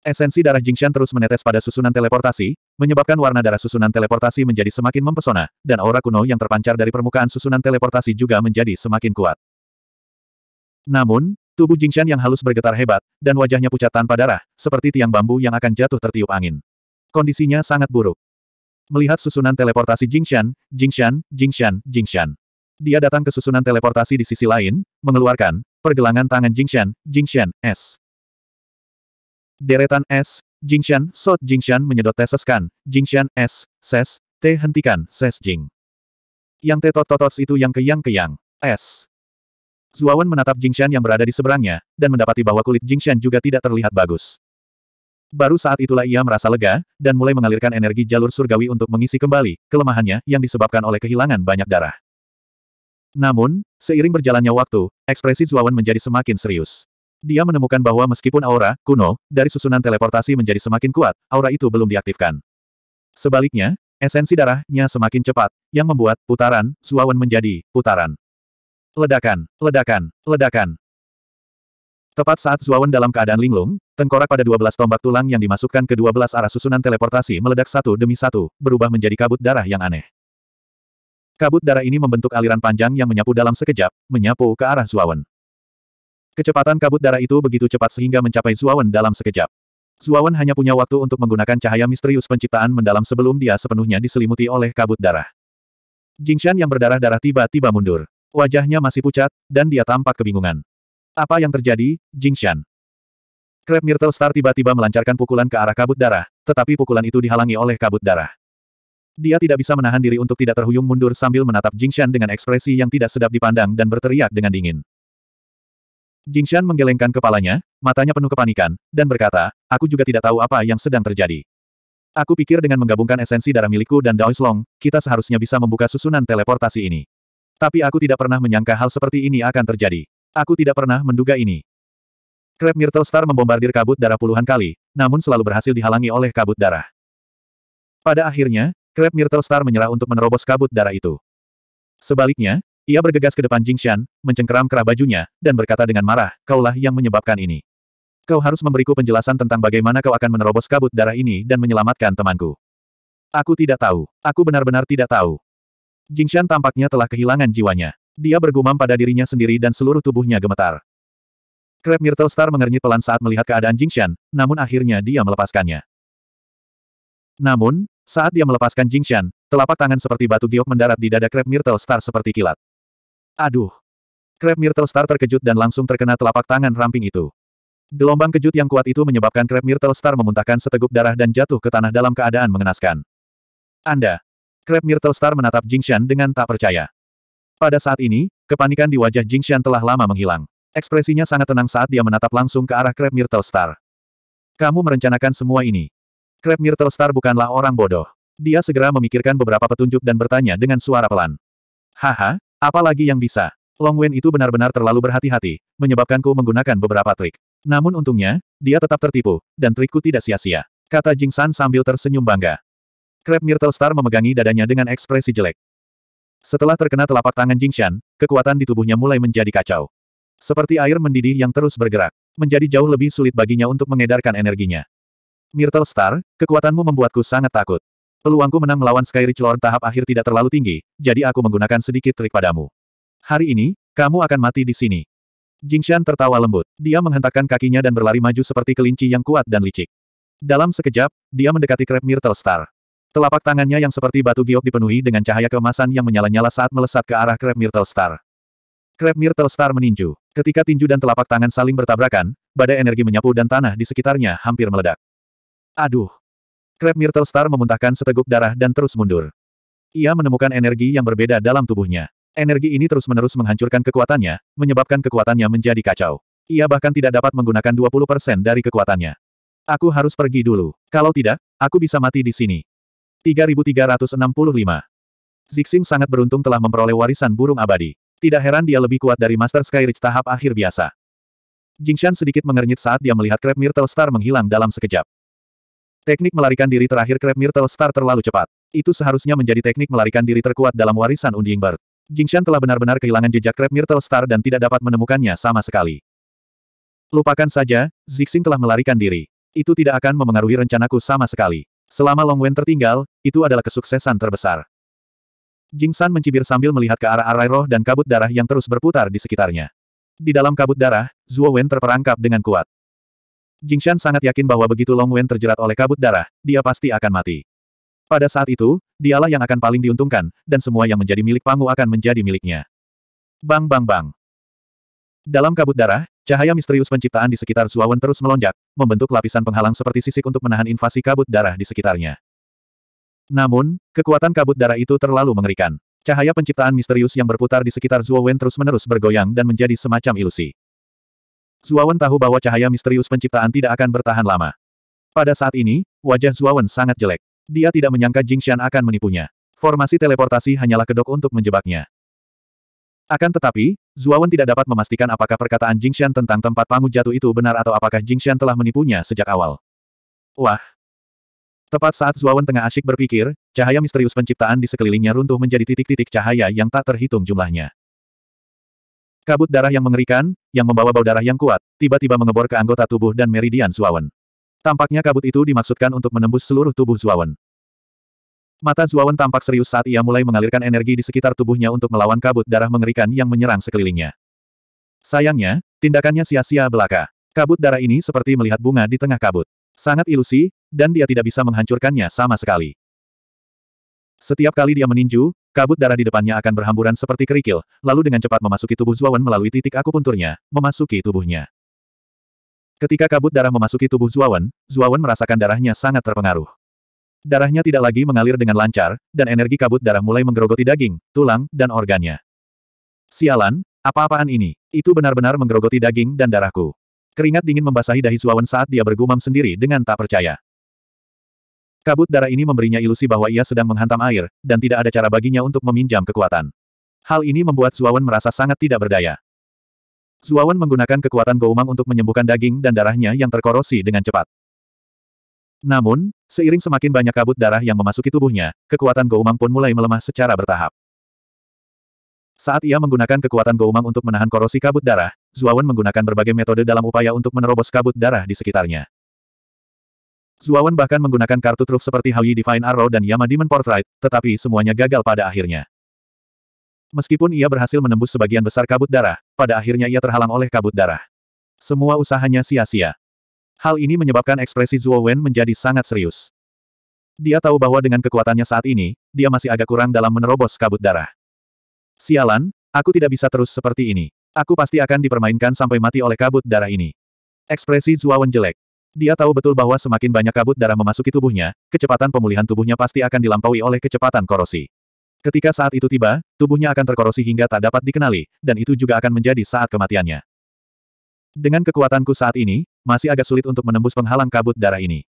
Esensi darah Jingshan terus menetes pada susunan teleportasi, menyebabkan warna darah susunan teleportasi menjadi semakin mempesona, dan aura kuno yang terpancar dari permukaan susunan teleportasi juga menjadi semakin kuat. Namun, Tubuh Jingshan yang halus bergetar hebat, dan wajahnya pucat tanpa darah, seperti tiang bambu yang akan jatuh tertiup angin. Kondisinya sangat buruk. Melihat susunan teleportasi Jingshan, Jingshan, Jingshan, Jingshan. Dia datang ke susunan teleportasi di sisi lain, mengeluarkan, pergelangan tangan Jingshan, Jingshan, S. Deretan S, Jingshan, Sot Jingshan menyedot teseskan, Jingshan, S, Ses, T hentikan, Ses Jing. Yang tetot totots itu yang ke yang ke yang, S. Zuawan menatap Jingshan yang berada di seberangnya, dan mendapati bahwa kulit Jingshan juga tidak terlihat bagus. Baru saat itulah ia merasa lega, dan mulai mengalirkan energi jalur surgawi untuk mengisi kembali kelemahannya yang disebabkan oleh kehilangan banyak darah. Namun, seiring berjalannya waktu, ekspresi Zuawan menjadi semakin serius. Dia menemukan bahwa meskipun aura kuno dari susunan teleportasi menjadi semakin kuat, aura itu belum diaktifkan. Sebaliknya, esensi darahnya semakin cepat, yang membuat putaran Zuawan menjadi putaran. Ledakan, ledakan, ledakan. Tepat saat Zuawan dalam keadaan linglung, tengkorak pada 12 tombak tulang yang dimasukkan ke 12 arah susunan teleportasi meledak satu demi satu, berubah menjadi kabut darah yang aneh. Kabut darah ini membentuk aliran panjang yang menyapu dalam sekejap, menyapu ke arah Zuawan. Kecepatan kabut darah itu begitu cepat sehingga mencapai Zuawan dalam sekejap. Zuawan hanya punya waktu untuk menggunakan cahaya misterius penciptaan mendalam sebelum dia sepenuhnya diselimuti oleh kabut darah. Jingshan yang berdarah-darah tiba-tiba mundur. Wajahnya masih pucat, dan dia tampak kebingungan. Apa yang terjadi, Jingshan? Crab Myrtle Star tiba-tiba melancarkan pukulan ke arah kabut darah, tetapi pukulan itu dihalangi oleh kabut darah. Dia tidak bisa menahan diri untuk tidak terhuyung mundur sambil menatap Jingshan dengan ekspresi yang tidak sedap dipandang dan berteriak dengan dingin. Jingshan menggelengkan kepalanya, matanya penuh kepanikan, dan berkata, aku juga tidak tahu apa yang sedang terjadi. Aku pikir dengan menggabungkan esensi darah milikku dan Daoislong, kita seharusnya bisa membuka susunan teleportasi ini. Tapi aku tidak pernah menyangka hal seperti ini akan terjadi. Aku tidak pernah menduga ini. Krep Myrtle Star membombardir kabut darah puluhan kali, namun selalu berhasil dihalangi oleh kabut darah. Pada akhirnya, Krep Myrtle Star menyerah untuk menerobos kabut darah itu. Sebaliknya, ia bergegas ke depan Jingshan, mencengkeram kerah bajunya, dan berkata dengan marah, kaulah yang menyebabkan ini. Kau harus memberiku penjelasan tentang bagaimana kau akan menerobos kabut darah ini dan menyelamatkan temanku. Aku tidak tahu. Aku benar-benar tidak tahu. Jingshan tampaknya telah kehilangan jiwanya. Dia bergumam pada dirinya sendiri dan seluruh tubuhnya gemetar. Crab Myrtle Star mengernyit pelan saat melihat keadaan Jingshan, namun akhirnya dia melepaskannya. Namun, saat dia melepaskan Jingshan, telapak tangan seperti batu giok mendarat di dada Crab Myrtle Star seperti kilat. Aduh! Crab Myrtle Star terkejut dan langsung terkena telapak tangan ramping itu. Gelombang kejut yang kuat itu menyebabkan Crab Myrtle Star memuntahkan seteguk darah dan jatuh ke tanah dalam keadaan mengenaskan. Anda, Crab Myrtle Star menatap Jingxian dengan tak percaya. Pada saat ini, kepanikan di wajah Jingxian telah lama menghilang. Ekspresinya sangat tenang saat dia menatap langsung ke arah Crab Myrtle Star. Kamu merencanakan semua ini. Crab Myrtle Star bukanlah orang bodoh. Dia segera memikirkan beberapa petunjuk dan bertanya dengan suara pelan. Haha, apalagi yang bisa? Long Wen itu benar-benar terlalu berhati-hati, menyebabkanku menggunakan beberapa trik. Namun untungnya, dia tetap tertipu, dan trikku tidak sia-sia. Kata Jing San sambil tersenyum bangga. Crab Myrtle Star memegangi dadanya dengan ekspresi jelek. Setelah terkena telapak tangan Jingshan, kekuatan di tubuhnya mulai menjadi kacau. Seperti air mendidih yang terus bergerak, menjadi jauh lebih sulit baginya untuk mengedarkan energinya. Myrtle Star, kekuatanmu membuatku sangat takut. Peluangku menang melawan Sky Rich Lord tahap akhir tidak terlalu tinggi, jadi aku menggunakan sedikit trik padamu. Hari ini, kamu akan mati di sini. Jingshan tertawa lembut. Dia menghentakkan kakinya dan berlari maju seperti kelinci yang kuat dan licik. Dalam sekejap, dia mendekati Crab Myrtle Star. Telapak tangannya yang seperti batu giok dipenuhi dengan cahaya keemasan yang menyala-nyala saat melesat ke arah Crab Myrtle Star. Crab Myrtle Star meninju. Ketika tinju dan telapak tangan saling bertabrakan, badai energi menyapu dan tanah di sekitarnya hampir meledak. Aduh! Crab Myrtle Star memuntahkan seteguk darah dan terus mundur. Ia menemukan energi yang berbeda dalam tubuhnya. Energi ini terus-menerus menghancurkan kekuatannya, menyebabkan kekuatannya menjadi kacau. Ia bahkan tidak dapat menggunakan 20% dari kekuatannya. Aku harus pergi dulu. Kalau tidak, aku bisa mati di sini. 3365. Zixing sangat beruntung telah memperoleh warisan burung abadi. Tidak heran dia lebih kuat dari Master Skyridge tahap akhir biasa. Jingshan sedikit mengernyit saat dia melihat Crab Myrtle Star menghilang dalam sekejap. Teknik melarikan diri terakhir Crab Myrtle Star terlalu cepat. Itu seharusnya menjadi teknik melarikan diri terkuat dalam warisan Unding Bird. Jingshan telah benar-benar kehilangan jejak Crab Myrtle Star dan tidak dapat menemukannya sama sekali. Lupakan saja, Zixing telah melarikan diri. Itu tidak akan memengaruhi rencanaku sama sekali. Selama Long Wen tertinggal, itu adalah kesuksesan terbesar. Jing San mencibir sambil melihat ke arah arai roh dan kabut darah yang terus berputar di sekitarnya. Di dalam kabut darah, Zhuo Wen terperangkap dengan kuat. Jing Shan sangat yakin bahwa begitu Long Wen terjerat oleh kabut darah, dia pasti akan mati. Pada saat itu, dialah yang akan paling diuntungkan, dan semua yang menjadi milik Pangu akan menjadi miliknya. Bang bang bang. Dalam kabut darah, cahaya misterius penciptaan di sekitar Zuawan terus melonjak, membentuk lapisan penghalang seperti sisik untuk menahan invasi kabut darah di sekitarnya. Namun, kekuatan kabut darah itu terlalu mengerikan. Cahaya penciptaan misterius yang berputar di sekitar Zuowen terus-menerus bergoyang dan menjadi semacam ilusi. Zuowen tahu bahwa cahaya misterius penciptaan tidak akan bertahan lama. Pada saat ini, wajah Zuowen sangat jelek. Dia tidak menyangka Jingxian akan menipunya. Formasi teleportasi hanyalah kedok untuk menjebaknya. Akan tetapi, Zuawan tidak dapat memastikan apakah perkataan Jingxian tentang tempat Pangu jatuh itu benar atau apakah Jingxian telah menipunya sejak awal. Wah! Tepat saat Zuawan tengah asyik berpikir, cahaya misterius penciptaan di sekelilingnya runtuh menjadi titik-titik cahaya yang tak terhitung jumlahnya. Kabut darah yang mengerikan, yang membawa bau darah yang kuat, tiba-tiba mengebor ke anggota tubuh dan meridian Zuawan. Tampaknya kabut itu dimaksudkan untuk menembus seluruh tubuh Zuawan. Mata Zuawan tampak serius saat ia mulai mengalirkan energi di sekitar tubuhnya untuk melawan kabut darah mengerikan yang menyerang sekelilingnya. Sayangnya, tindakannya sia-sia belaka. Kabut darah ini seperti melihat bunga di tengah kabut. Sangat ilusi, dan dia tidak bisa menghancurkannya sama sekali. Setiap kali dia meninju, kabut darah di depannya akan berhamburan seperti kerikil, lalu dengan cepat memasuki tubuh Zuawan melalui titik akupunturnya, memasuki tubuhnya. Ketika kabut darah memasuki tubuh Zuawan, Zuawan merasakan darahnya sangat terpengaruh. Darahnya tidak lagi mengalir dengan lancar, dan energi kabut darah mulai menggerogoti daging, tulang, dan organnya. Sialan, apa-apaan ini? Itu benar-benar menggerogoti daging dan darahku. Keringat dingin membasahi dahi Suawan saat dia bergumam sendiri dengan tak percaya. Kabut darah ini memberinya ilusi bahwa ia sedang menghantam air, dan tidak ada cara baginya untuk meminjam kekuatan. Hal ini membuat Zuawan merasa sangat tidak berdaya. Zuawan menggunakan kekuatan Goumang untuk menyembuhkan daging dan darahnya yang terkorosi dengan cepat. Namun, seiring semakin banyak kabut darah yang memasuki tubuhnya, kekuatan Goumang pun mulai melemah secara bertahap. Saat ia menggunakan kekuatan Goumang untuk menahan korosi kabut darah, Zuawan menggunakan berbagai metode dalam upaya untuk menerobos kabut darah di sekitarnya. Zuawan bahkan menggunakan kartu truf seperti Hauyi Divine Arrow dan Yama Demon Portrait, tetapi semuanya gagal pada akhirnya. Meskipun ia berhasil menembus sebagian besar kabut darah, pada akhirnya ia terhalang oleh kabut darah. Semua usahanya sia-sia. Hal ini menyebabkan ekspresi Zhuo Wen menjadi sangat serius. Dia tahu bahwa dengan kekuatannya saat ini, dia masih agak kurang dalam menerobos kabut darah. Sialan, aku tidak bisa terus seperti ini. Aku pasti akan dipermainkan sampai mati oleh kabut darah ini. Ekspresi Zhuo Wen jelek. Dia tahu betul bahwa semakin banyak kabut darah memasuki tubuhnya, kecepatan pemulihan tubuhnya pasti akan dilampaui oleh kecepatan korosi. Ketika saat itu tiba, tubuhnya akan terkorosi hingga tak dapat dikenali, dan itu juga akan menjadi saat kematiannya. Dengan kekuatanku saat ini, masih agak sulit untuk menembus penghalang kabut darah ini.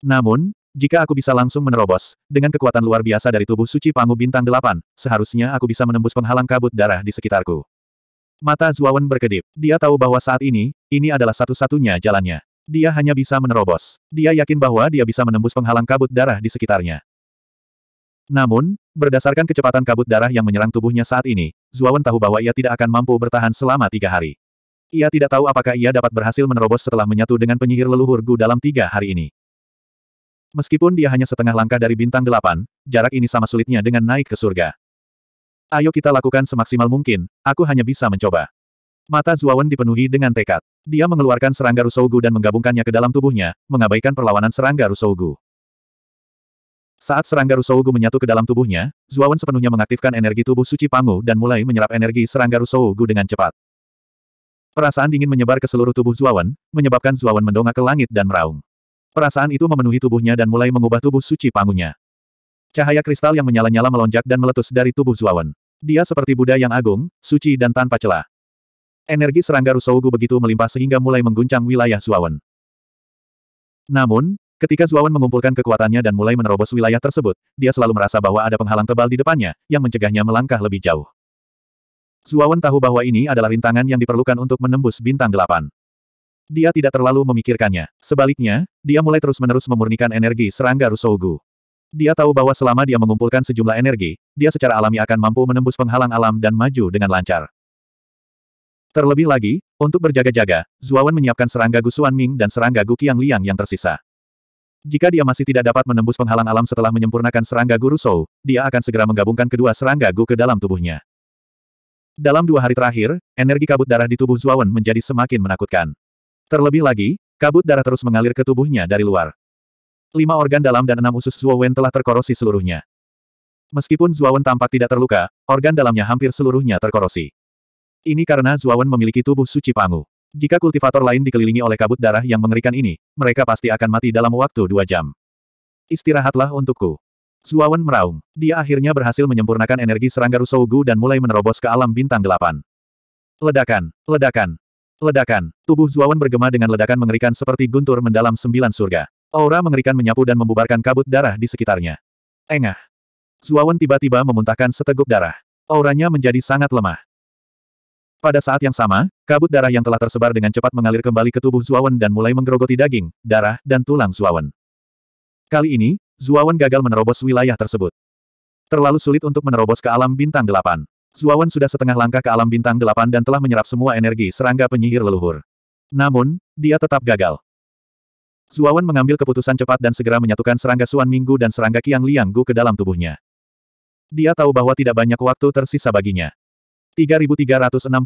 Namun, jika aku bisa langsung menerobos, dengan kekuatan luar biasa dari tubuh suci pangu bintang delapan, seharusnya aku bisa menembus penghalang kabut darah di sekitarku. Mata Zuawan berkedip. Dia tahu bahwa saat ini, ini adalah satu-satunya jalannya. Dia hanya bisa menerobos. Dia yakin bahwa dia bisa menembus penghalang kabut darah di sekitarnya. Namun, berdasarkan kecepatan kabut darah yang menyerang tubuhnya saat ini, Zuawan tahu bahwa ia tidak akan mampu bertahan selama tiga hari. Ia tidak tahu apakah ia dapat berhasil menerobos setelah menyatu dengan penyihir leluhur Gu dalam tiga hari ini. Meskipun dia hanya setengah langkah dari bintang delapan, jarak ini sama sulitnya dengan naik ke surga. Ayo kita lakukan semaksimal mungkin, aku hanya bisa mencoba. Mata Zuawan dipenuhi dengan tekad. Dia mengeluarkan serangga Rusougu dan menggabungkannya ke dalam tubuhnya, mengabaikan perlawanan serangga Rusougu. Saat serangga Rusougu menyatu ke dalam tubuhnya, Zuawan sepenuhnya mengaktifkan energi tubuh suci Pangu dan mulai menyerap energi serangga Rusougu dengan cepat. Perasaan dingin menyebar ke seluruh tubuh Zuawan, menyebabkan Zuawan mendongak ke langit dan meraung. Perasaan itu memenuhi tubuhnya dan mulai mengubah tubuh suci pangunya. Cahaya kristal yang menyala-nyala melonjak dan meletus dari tubuh Zuawan. Dia seperti Buddha yang agung, suci dan tanpa celah. Energi serangga Rusougu begitu melimpah sehingga mulai mengguncang wilayah Zuawan. Namun, ketika Zuawan mengumpulkan kekuatannya dan mulai menerobos wilayah tersebut, dia selalu merasa bahwa ada penghalang tebal di depannya, yang mencegahnya melangkah lebih jauh. Zuawan tahu bahwa ini adalah rintangan yang diperlukan untuk menembus bintang delapan. Dia tidak terlalu memikirkannya. Sebaliknya, dia mulai terus-menerus memurnikan energi serangga Rusougu. Dia tahu bahwa selama dia mengumpulkan sejumlah energi, dia secara alami akan mampu menembus penghalang alam dan maju dengan lancar. Terlebih lagi, untuk berjaga-jaga, Zuawan menyiapkan serangga Gusuan Ming dan serangga Guqiang Liang yang tersisa. Jika dia masih tidak dapat menembus penghalang alam setelah menyempurnakan serangga Guru Sou, dia akan segera menggabungkan kedua serangga Gu ke dalam tubuhnya. Dalam dua hari terakhir, energi kabut darah di tubuh Zuawan menjadi semakin menakutkan. Terlebih lagi, kabut darah terus mengalir ke tubuhnya dari luar. Lima organ dalam dan enam usus Zuawan telah terkorosi seluruhnya. Meskipun Zuawan tampak tidak terluka, organ dalamnya hampir seluruhnya terkorosi. Ini karena Zuawan memiliki tubuh suci pangu. Jika kultivator lain dikelilingi oleh kabut darah yang mengerikan ini, mereka pasti akan mati dalam waktu dua jam. Istirahatlah untukku. Suawan meraung. Dia akhirnya berhasil menyempurnakan energi serangga Rusougu dan mulai menerobos ke alam bintang delapan. Ledakan, ledakan, ledakan. Tubuh Zuawan bergema dengan ledakan mengerikan seperti guntur mendalam sembilan surga. Aura mengerikan menyapu dan membubarkan kabut darah di sekitarnya. Engah. Zuawan tiba-tiba memuntahkan seteguk darah. Auranya menjadi sangat lemah. Pada saat yang sama, kabut darah yang telah tersebar dengan cepat mengalir kembali ke tubuh Zuawan dan mulai menggerogoti daging, darah, dan tulang Zuawan. Kali ini, Zuawan gagal menerobos wilayah tersebut. Terlalu sulit untuk menerobos ke alam bintang delapan. Zuawan sudah setengah langkah ke alam bintang delapan dan telah menyerap semua energi serangga penyihir leluhur. Namun, dia tetap gagal. Zuawan mengambil keputusan cepat dan segera menyatukan serangga Suan Minggu dan serangga Kiang Liang Gu ke dalam tubuhnya. Dia tahu bahwa tidak banyak waktu tersisa baginya. 3366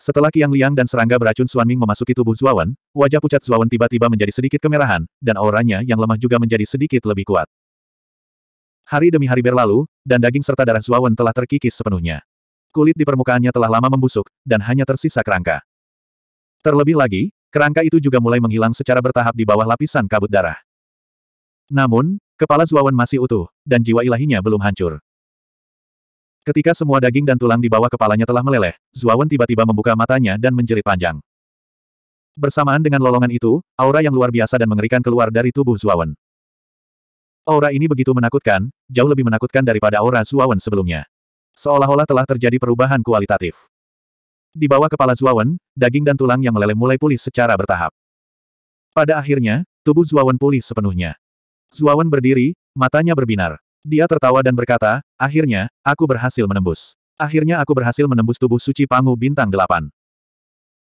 setelah Qiang Liang dan serangga beracun Ming memasuki tubuh Zuawan, wajah pucat Zuawan tiba-tiba menjadi sedikit kemerahan, dan auranya yang lemah juga menjadi sedikit lebih kuat. Hari demi hari berlalu, dan daging serta darah Zuawan telah terkikis sepenuhnya. Kulit di permukaannya telah lama membusuk, dan hanya tersisa kerangka. Terlebih lagi, kerangka itu juga mulai menghilang secara bertahap di bawah lapisan kabut darah. Namun, kepala Zuawan masih utuh, dan jiwa ilahinya belum hancur. Ketika semua daging dan tulang di bawah kepalanya telah meleleh, Zuawan tiba-tiba membuka matanya dan menjerit panjang. Bersamaan dengan lolongan itu, aura yang luar biasa dan mengerikan keluar dari tubuh Zuawan. Aura ini begitu menakutkan, jauh lebih menakutkan daripada aura Zuawan sebelumnya. Seolah-olah telah terjadi perubahan kualitatif. Di bawah kepala Zuawan, daging dan tulang yang meleleh mulai pulih secara bertahap. Pada akhirnya, tubuh Zuawan pulih sepenuhnya. Zuawan berdiri, matanya berbinar. Dia tertawa dan berkata, akhirnya, aku berhasil menembus. Akhirnya aku berhasil menembus tubuh suci Pangu Bintang Delapan.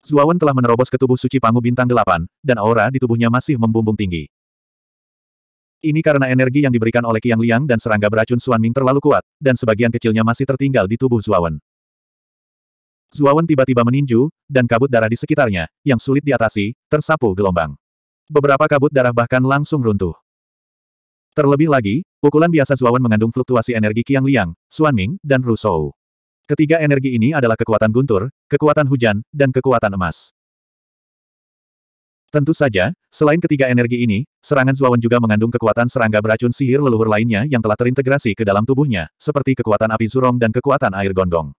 Zuawan telah menerobos ke tubuh suci Pangu Bintang Delapan, dan aura di tubuhnya masih membumbung tinggi. Ini karena energi yang diberikan oleh Qiang Liang dan serangga beracun Suan Ming terlalu kuat, dan sebagian kecilnya masih tertinggal di tubuh Zuawan. Zuawan tiba-tiba meninju, dan kabut darah di sekitarnya, yang sulit diatasi, tersapu gelombang. Beberapa kabut darah bahkan langsung runtuh. Terlebih lagi, pukulan biasa Zuawan mengandung fluktuasi energi Qiang Liang, Ming, dan Rusou. Ketiga energi ini adalah kekuatan guntur, kekuatan hujan, dan kekuatan emas. Tentu saja, selain ketiga energi ini, serangan Zuawan juga mengandung kekuatan serangga beracun sihir leluhur lainnya yang telah terintegrasi ke dalam tubuhnya, seperti kekuatan api zurong dan kekuatan air gondong.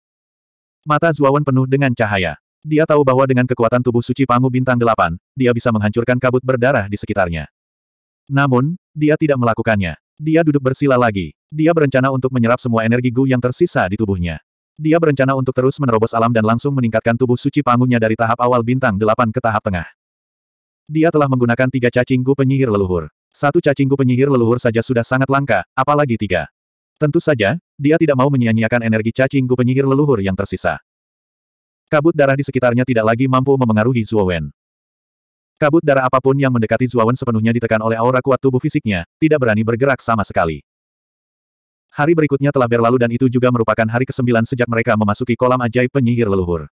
Mata Zuawan penuh dengan cahaya. Dia tahu bahwa dengan kekuatan tubuh suci Pangu Bintang Delapan, dia bisa menghancurkan kabut berdarah di sekitarnya. Namun, dia tidak melakukannya. Dia duduk bersila lagi. Dia berencana untuk menyerap semua energi Gu yang tersisa di tubuhnya. Dia berencana untuk terus menerobos alam dan langsung meningkatkan tubuh suci pangunya dari tahap awal bintang delapan ke tahap tengah. Dia telah menggunakan tiga cacing Gu penyihir leluhur. Satu cacing Gu penyihir leluhur saja sudah sangat langka, apalagi tiga. Tentu saja, dia tidak mau menyia-nyiakan energi cacing Gu penyihir leluhur yang tersisa. Kabut darah di sekitarnya tidak lagi mampu memengaruhi Zuo Wen. Kabut darah apapun yang mendekati Zuawan sepenuhnya ditekan oleh aura kuat tubuh fisiknya, tidak berani bergerak sama sekali. Hari berikutnya telah berlalu dan itu juga merupakan hari kesembilan sejak mereka memasuki kolam ajaib penyihir leluhur.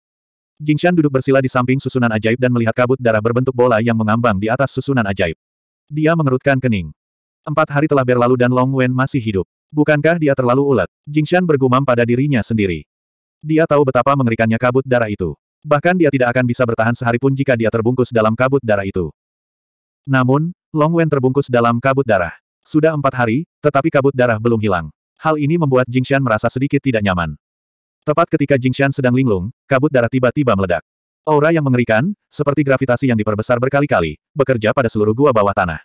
Jingshan duduk bersila di samping susunan ajaib dan melihat kabut darah berbentuk bola yang mengambang di atas susunan ajaib. Dia mengerutkan kening. Empat hari telah berlalu dan Long Wen masih hidup. Bukankah dia terlalu ulet? Jingshan bergumam pada dirinya sendiri. Dia tahu betapa mengerikannya kabut darah itu. Bahkan dia tidak akan bisa bertahan sehari pun jika dia terbungkus dalam kabut darah itu. Namun, Long Wen terbungkus dalam kabut darah. Sudah empat hari, tetapi kabut darah belum hilang. Hal ini membuat Jing Xian merasa sedikit tidak nyaman. Tepat ketika Jing Xian sedang linglung, kabut darah tiba-tiba meledak. Aura yang mengerikan, seperti gravitasi yang diperbesar berkali-kali, bekerja pada seluruh gua bawah tanah.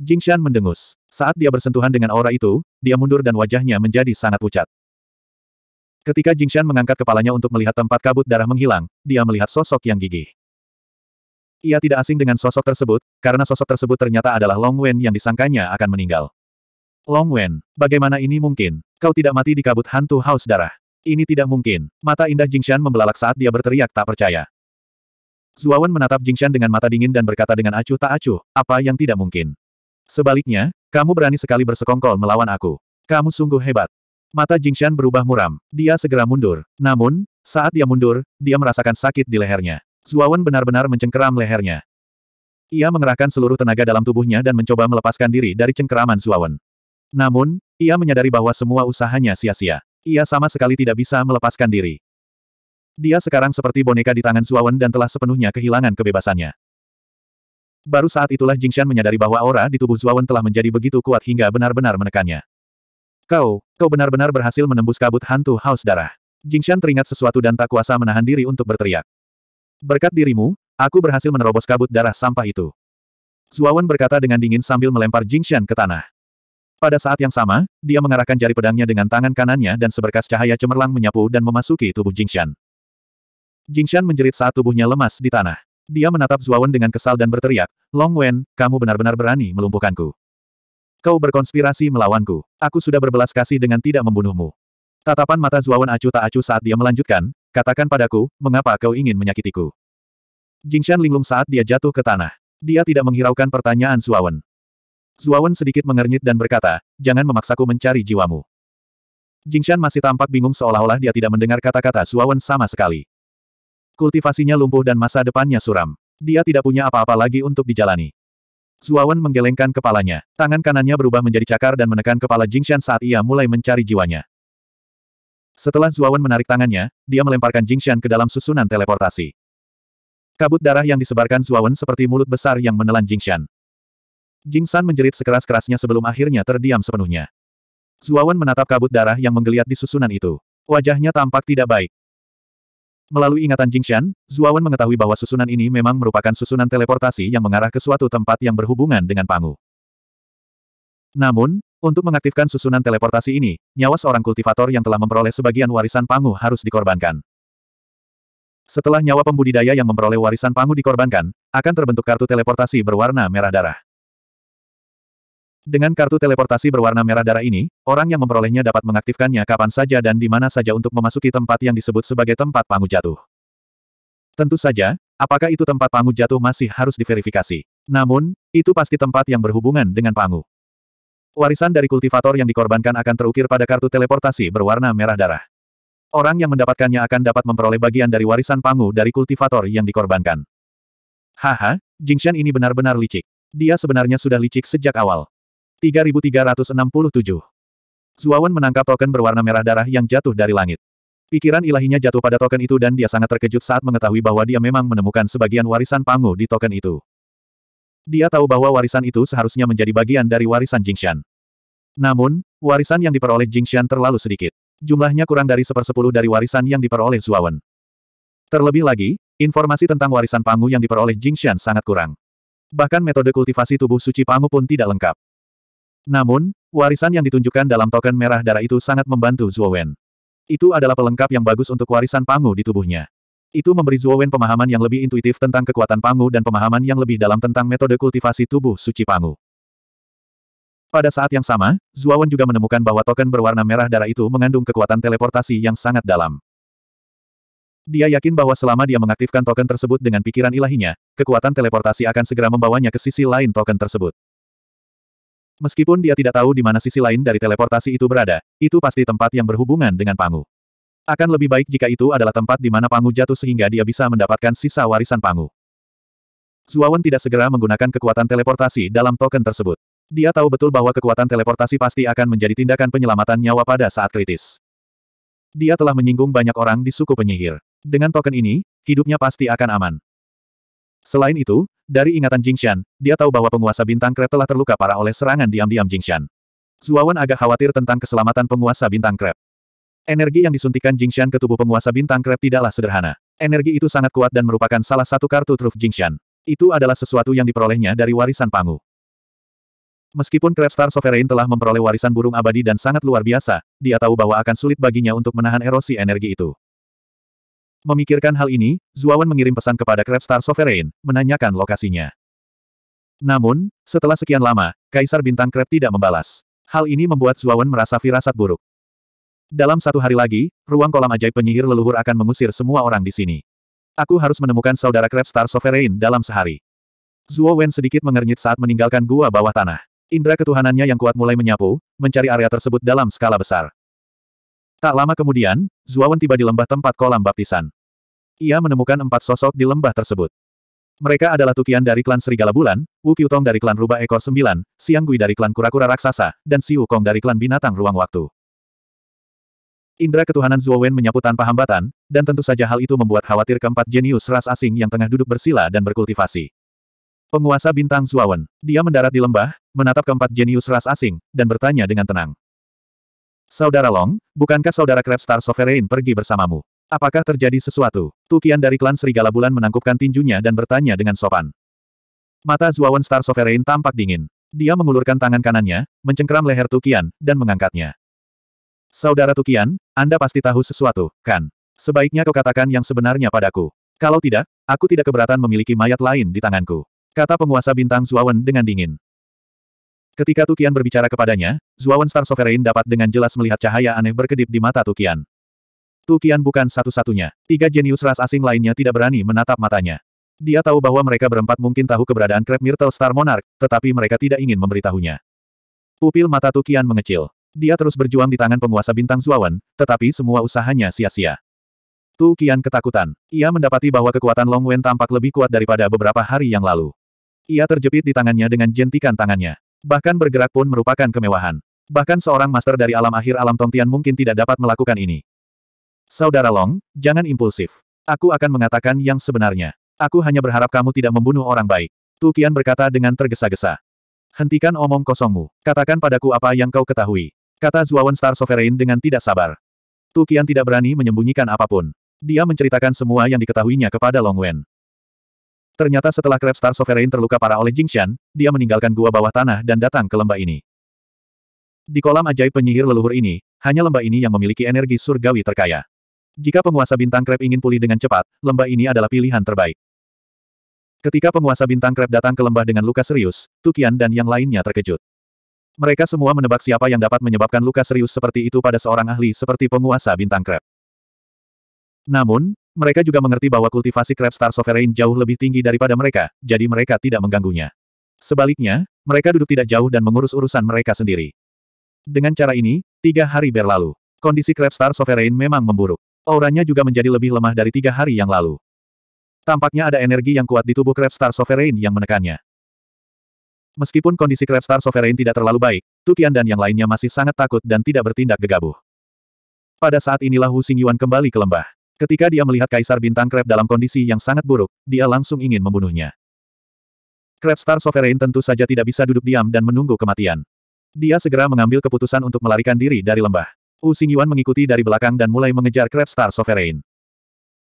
Jing Xian mendengus. Saat dia bersentuhan dengan aura itu, dia mundur dan wajahnya menjadi sangat pucat. Ketika Jingshan mengangkat kepalanya untuk melihat tempat kabut darah menghilang, dia melihat sosok yang gigih. Ia tidak asing dengan sosok tersebut, karena sosok tersebut ternyata adalah Long Wen yang disangkanya akan meninggal. Long Wen, bagaimana ini mungkin? Kau tidak mati di kabut hantu haus darah. Ini tidak mungkin. Mata indah Jingshan membelalak saat dia berteriak tak percaya. Zuawan menatap Jingshan dengan mata dingin dan berkata dengan acuh tak acuh, apa yang tidak mungkin. Sebaliknya, kamu berani sekali bersekongkol melawan aku. Kamu sungguh hebat. Mata Jingshan berubah muram. Dia segera mundur. Namun, saat dia mundur, dia merasakan sakit di lehernya. Zuawan benar-benar mencengkeram lehernya. Ia mengerahkan seluruh tenaga dalam tubuhnya dan mencoba melepaskan diri dari cengkeraman Zuawan. Namun, ia menyadari bahwa semua usahanya sia-sia. Ia sama sekali tidak bisa melepaskan diri. Dia sekarang seperti boneka di tangan Zuawan dan telah sepenuhnya kehilangan kebebasannya. Baru saat itulah Jingshan menyadari bahwa aura di tubuh Zuawan telah menjadi begitu kuat hingga benar-benar menekannya. Kau, kau benar-benar berhasil menembus kabut hantu haus darah. Jingshan teringat sesuatu dan tak kuasa menahan diri untuk berteriak. Berkat dirimu, aku berhasil menerobos kabut darah sampah itu. Zuawan berkata dengan dingin sambil melempar Jingshan ke tanah. Pada saat yang sama, dia mengarahkan jari pedangnya dengan tangan kanannya dan seberkas cahaya cemerlang menyapu dan memasuki tubuh Jingshan. Jingshan menjerit saat tubuhnya lemas di tanah. Dia menatap Zuawan dengan kesal dan berteriak, Long Wen, kamu benar-benar berani melumpuhkanku. Kau berkonspirasi melawanku. Aku sudah berbelas kasih dengan tidak membunuhmu. Tatapan mata Zuawan acuh tak acuh saat dia melanjutkan, katakan padaku, mengapa kau ingin menyakitiku? Jingshan linglung saat dia jatuh ke tanah. Dia tidak menghiraukan pertanyaan Zuawan. Zuawan sedikit mengernyit dan berkata, jangan memaksaku mencari jiwamu. Jingshan masih tampak bingung seolah-olah dia tidak mendengar kata-kata Zuawan sama sekali. Kultivasinya lumpuh dan masa depannya suram. Dia tidak punya apa-apa lagi untuk dijalani. Zuawan menggelengkan kepalanya. Tangan kanannya berubah menjadi cakar dan menekan kepala Jingshan saat ia mulai mencari jiwanya. Setelah Zuawan menarik tangannya, dia melemparkan Jingshan ke dalam susunan teleportasi. Kabut darah yang disebarkan Zuawan seperti mulut besar yang menelan Jingshan. Jingshan menjerit sekeras-kerasnya sebelum akhirnya terdiam sepenuhnya. Zuawan menatap kabut darah yang menggeliat di susunan itu. Wajahnya tampak tidak baik. Melalui ingatan Jingshan, Zuawan mengetahui bahwa susunan ini memang merupakan susunan teleportasi yang mengarah ke suatu tempat yang berhubungan dengan Pangu. Namun, untuk mengaktifkan susunan teleportasi ini, nyawa seorang kultivator yang telah memperoleh sebagian warisan Pangu harus dikorbankan. Setelah nyawa pembudidaya yang memperoleh warisan Pangu dikorbankan, akan terbentuk kartu teleportasi berwarna merah darah. Dengan kartu teleportasi berwarna merah darah ini, orang yang memperolehnya dapat mengaktifkannya kapan saja dan di mana saja untuk memasuki tempat yang disebut sebagai tempat pangu jatuh. Tentu saja, apakah itu tempat pangu jatuh masih harus diverifikasi. Namun, itu pasti tempat yang berhubungan dengan pangu. Warisan dari kultivator yang dikorbankan akan terukir pada kartu teleportasi berwarna merah darah. Orang yang mendapatkannya akan dapat memperoleh bagian dari warisan pangu dari kultivator yang dikorbankan. Haha, Jingshan ini benar-benar licik. Dia sebenarnya sudah licik sejak awal. 3367. Zuawan menangkap token berwarna merah darah yang jatuh dari langit. Pikiran ilahinya jatuh pada token itu dan dia sangat terkejut saat mengetahui bahwa dia memang menemukan sebagian warisan Pangu di token itu. Dia tahu bahwa warisan itu seharusnya menjadi bagian dari warisan Jingxian. Namun, warisan yang diperoleh Jingxian terlalu sedikit. Jumlahnya kurang dari sepersepuluh dari warisan yang diperoleh Zuawan. Terlebih lagi, informasi tentang warisan Pangu yang diperoleh Jingxian sangat kurang. Bahkan metode kultivasi tubuh suci Pangu pun tidak lengkap. Namun, warisan yang ditunjukkan dalam token merah darah itu sangat membantu Zuo Wen. Itu adalah pelengkap yang bagus untuk warisan Pangu di tubuhnya. Itu memberi Zuo Wen pemahaman yang lebih intuitif tentang kekuatan Pangu dan pemahaman yang lebih dalam tentang metode kultivasi tubuh suci Pangu. Pada saat yang sama, Zuo Wen juga menemukan bahwa token berwarna merah darah itu mengandung kekuatan teleportasi yang sangat dalam. Dia yakin bahwa selama dia mengaktifkan token tersebut dengan pikiran ilahinya, kekuatan teleportasi akan segera membawanya ke sisi lain token tersebut. Meskipun dia tidak tahu di mana sisi lain dari teleportasi itu berada, itu pasti tempat yang berhubungan dengan Pangu. Akan lebih baik jika itu adalah tempat di mana Pangu jatuh sehingga dia bisa mendapatkan sisa warisan Pangu. Zuawan tidak segera menggunakan kekuatan teleportasi dalam token tersebut. Dia tahu betul bahwa kekuatan teleportasi pasti akan menjadi tindakan penyelamatan nyawa pada saat kritis. Dia telah menyinggung banyak orang di suku penyihir. Dengan token ini, hidupnya pasti akan aman. Selain itu, dari ingatan Jingshan, dia tahu bahwa penguasa bintang krep telah terluka parah oleh serangan diam-diam Jingshan. Zuawan agak khawatir tentang keselamatan penguasa bintang krep. Energi yang disuntikan Jingshan ke tubuh penguasa bintang krep tidaklah sederhana. Energi itu sangat kuat dan merupakan salah satu kartu truf Jingshan. Itu adalah sesuatu yang diperolehnya dari warisan Pangu. Meskipun Crab Star Sovereign telah memperoleh warisan burung abadi dan sangat luar biasa, dia tahu bahwa akan sulit baginya untuk menahan erosi energi itu. Memikirkan hal ini, Zuawan mengirim pesan kepada Crabstar Sovereign, menanyakan lokasinya. Namun, setelah sekian lama, Kaisar Bintang Crab tidak membalas. Hal ini membuat Zuawan merasa firasat buruk. Dalam satu hari lagi, ruang kolam ajaib penyihir leluhur akan mengusir semua orang di sini. Aku harus menemukan saudara Crabstar Sovereign dalam sehari. Zuawan sedikit mengernyit saat meninggalkan gua bawah tanah. Indra ketuhanannya yang kuat mulai menyapu, mencari area tersebut dalam skala besar. Tak lama kemudian, Zuawan tiba di lembah tempat kolam baptisan. Ia menemukan empat sosok di lembah tersebut. Mereka adalah Tukian dari klan Serigala Bulan, Wu Qiutong dari klan Rubah Ekor Sembilan, Siang Gui dari klan Kura-Kura Raksasa, dan Si Wukong dari klan Binatang Ruang Waktu. Indra ketuhanan Zuowen menyapu tanpa hambatan, dan tentu saja hal itu membuat khawatir keempat jenius ras asing yang tengah duduk bersila dan berkultivasi. Penguasa bintang Zuowen, dia mendarat di lembah, menatap keempat jenius ras asing, dan bertanya dengan tenang. Saudara Long, bukankah saudara Star Sovereign pergi bersamamu? Apakah terjadi sesuatu? Tukian dari klan Serigala Bulan menangkupkan tinjunya dan bertanya dengan sopan. Mata Zuawan Star Sovereign tampak dingin. Dia mengulurkan tangan kanannya, mencengkeram leher Tukian, dan mengangkatnya. Saudara Tukian, Anda pasti tahu sesuatu, kan? Sebaiknya kau katakan yang sebenarnya padaku. Kalau tidak, aku tidak keberatan memiliki mayat lain di tanganku. Kata penguasa bintang Zuawan dengan dingin. Ketika Tukian berbicara kepadanya, Zuawan Star Sovereign dapat dengan jelas melihat cahaya aneh berkedip di mata Tukian. Tukian bukan satu-satunya. Tiga jenius ras asing lainnya tidak berani menatap matanya. Dia tahu bahwa mereka berempat mungkin tahu keberadaan Crab Myrtle Star Monarch, tetapi mereka tidak ingin memberitahunya. Pupil mata Tukian mengecil. Dia terus berjuang di tangan penguasa bintang Zuawan, tetapi semua usahanya sia-sia. Tukian ketakutan. Ia mendapati bahwa kekuatan Long Wen tampak lebih kuat daripada beberapa hari yang lalu. Ia terjepit di tangannya dengan jentikan tangannya. Bahkan bergerak pun merupakan kemewahan. Bahkan seorang master dari alam akhir alam Tongtian mungkin tidak dapat melakukan ini. Saudara Long, jangan impulsif. Aku akan mengatakan yang sebenarnya. Aku hanya berharap kamu tidak membunuh orang baik. Tukian berkata dengan tergesa-gesa. Hentikan omong kosongmu. Katakan padaku apa yang kau ketahui. Kata Zuawan Star Sovereign dengan tidak sabar. Tukian tidak berani menyembunyikan apapun. Dia menceritakan semua yang diketahuinya kepada Long Wen. Ternyata setelah Crab Star Sovereign terluka parah oleh Jingshan, dia meninggalkan gua bawah tanah dan datang ke lembah ini. Di kolam ajaib penyihir leluhur ini, hanya lembah ini yang memiliki energi surgawi terkaya. Jika penguasa bintang Crab ingin pulih dengan cepat, lembah ini adalah pilihan terbaik. Ketika penguasa bintang Crab datang ke lembah dengan luka serius, Tukian dan yang lainnya terkejut. Mereka semua menebak siapa yang dapat menyebabkan luka serius seperti itu pada seorang ahli seperti penguasa bintang Crab. Namun, mereka juga mengerti bahwa kultivasi Crab Star Sovereign jauh lebih tinggi daripada mereka, jadi mereka tidak mengganggunya. Sebaliknya, mereka duduk tidak jauh dan mengurus urusan mereka sendiri. Dengan cara ini, tiga hari berlalu. Kondisi Crab Star Sovereign memang memburuk. Auranya juga menjadi lebih lemah dari tiga hari yang lalu. Tampaknya ada energi yang kuat di tubuh Crab Star Sovereign yang menekannya. Meskipun kondisi Crab Star Sovereign tidak terlalu baik, Tukian dan yang lainnya masih sangat takut dan tidak bertindak gegabah. Pada saat inilah Hu Xingyuan kembali ke lembah. Ketika dia melihat Kaisar Bintang Krep dalam kondisi yang sangat buruk, dia langsung ingin membunuhnya. Krep Star Sovereign tentu saja tidak bisa duduk diam dan menunggu kematian. Dia segera mengambil keputusan untuk melarikan diri dari lembah. Wu Xingyuan mengikuti dari belakang dan mulai mengejar Krep Star Sovereign.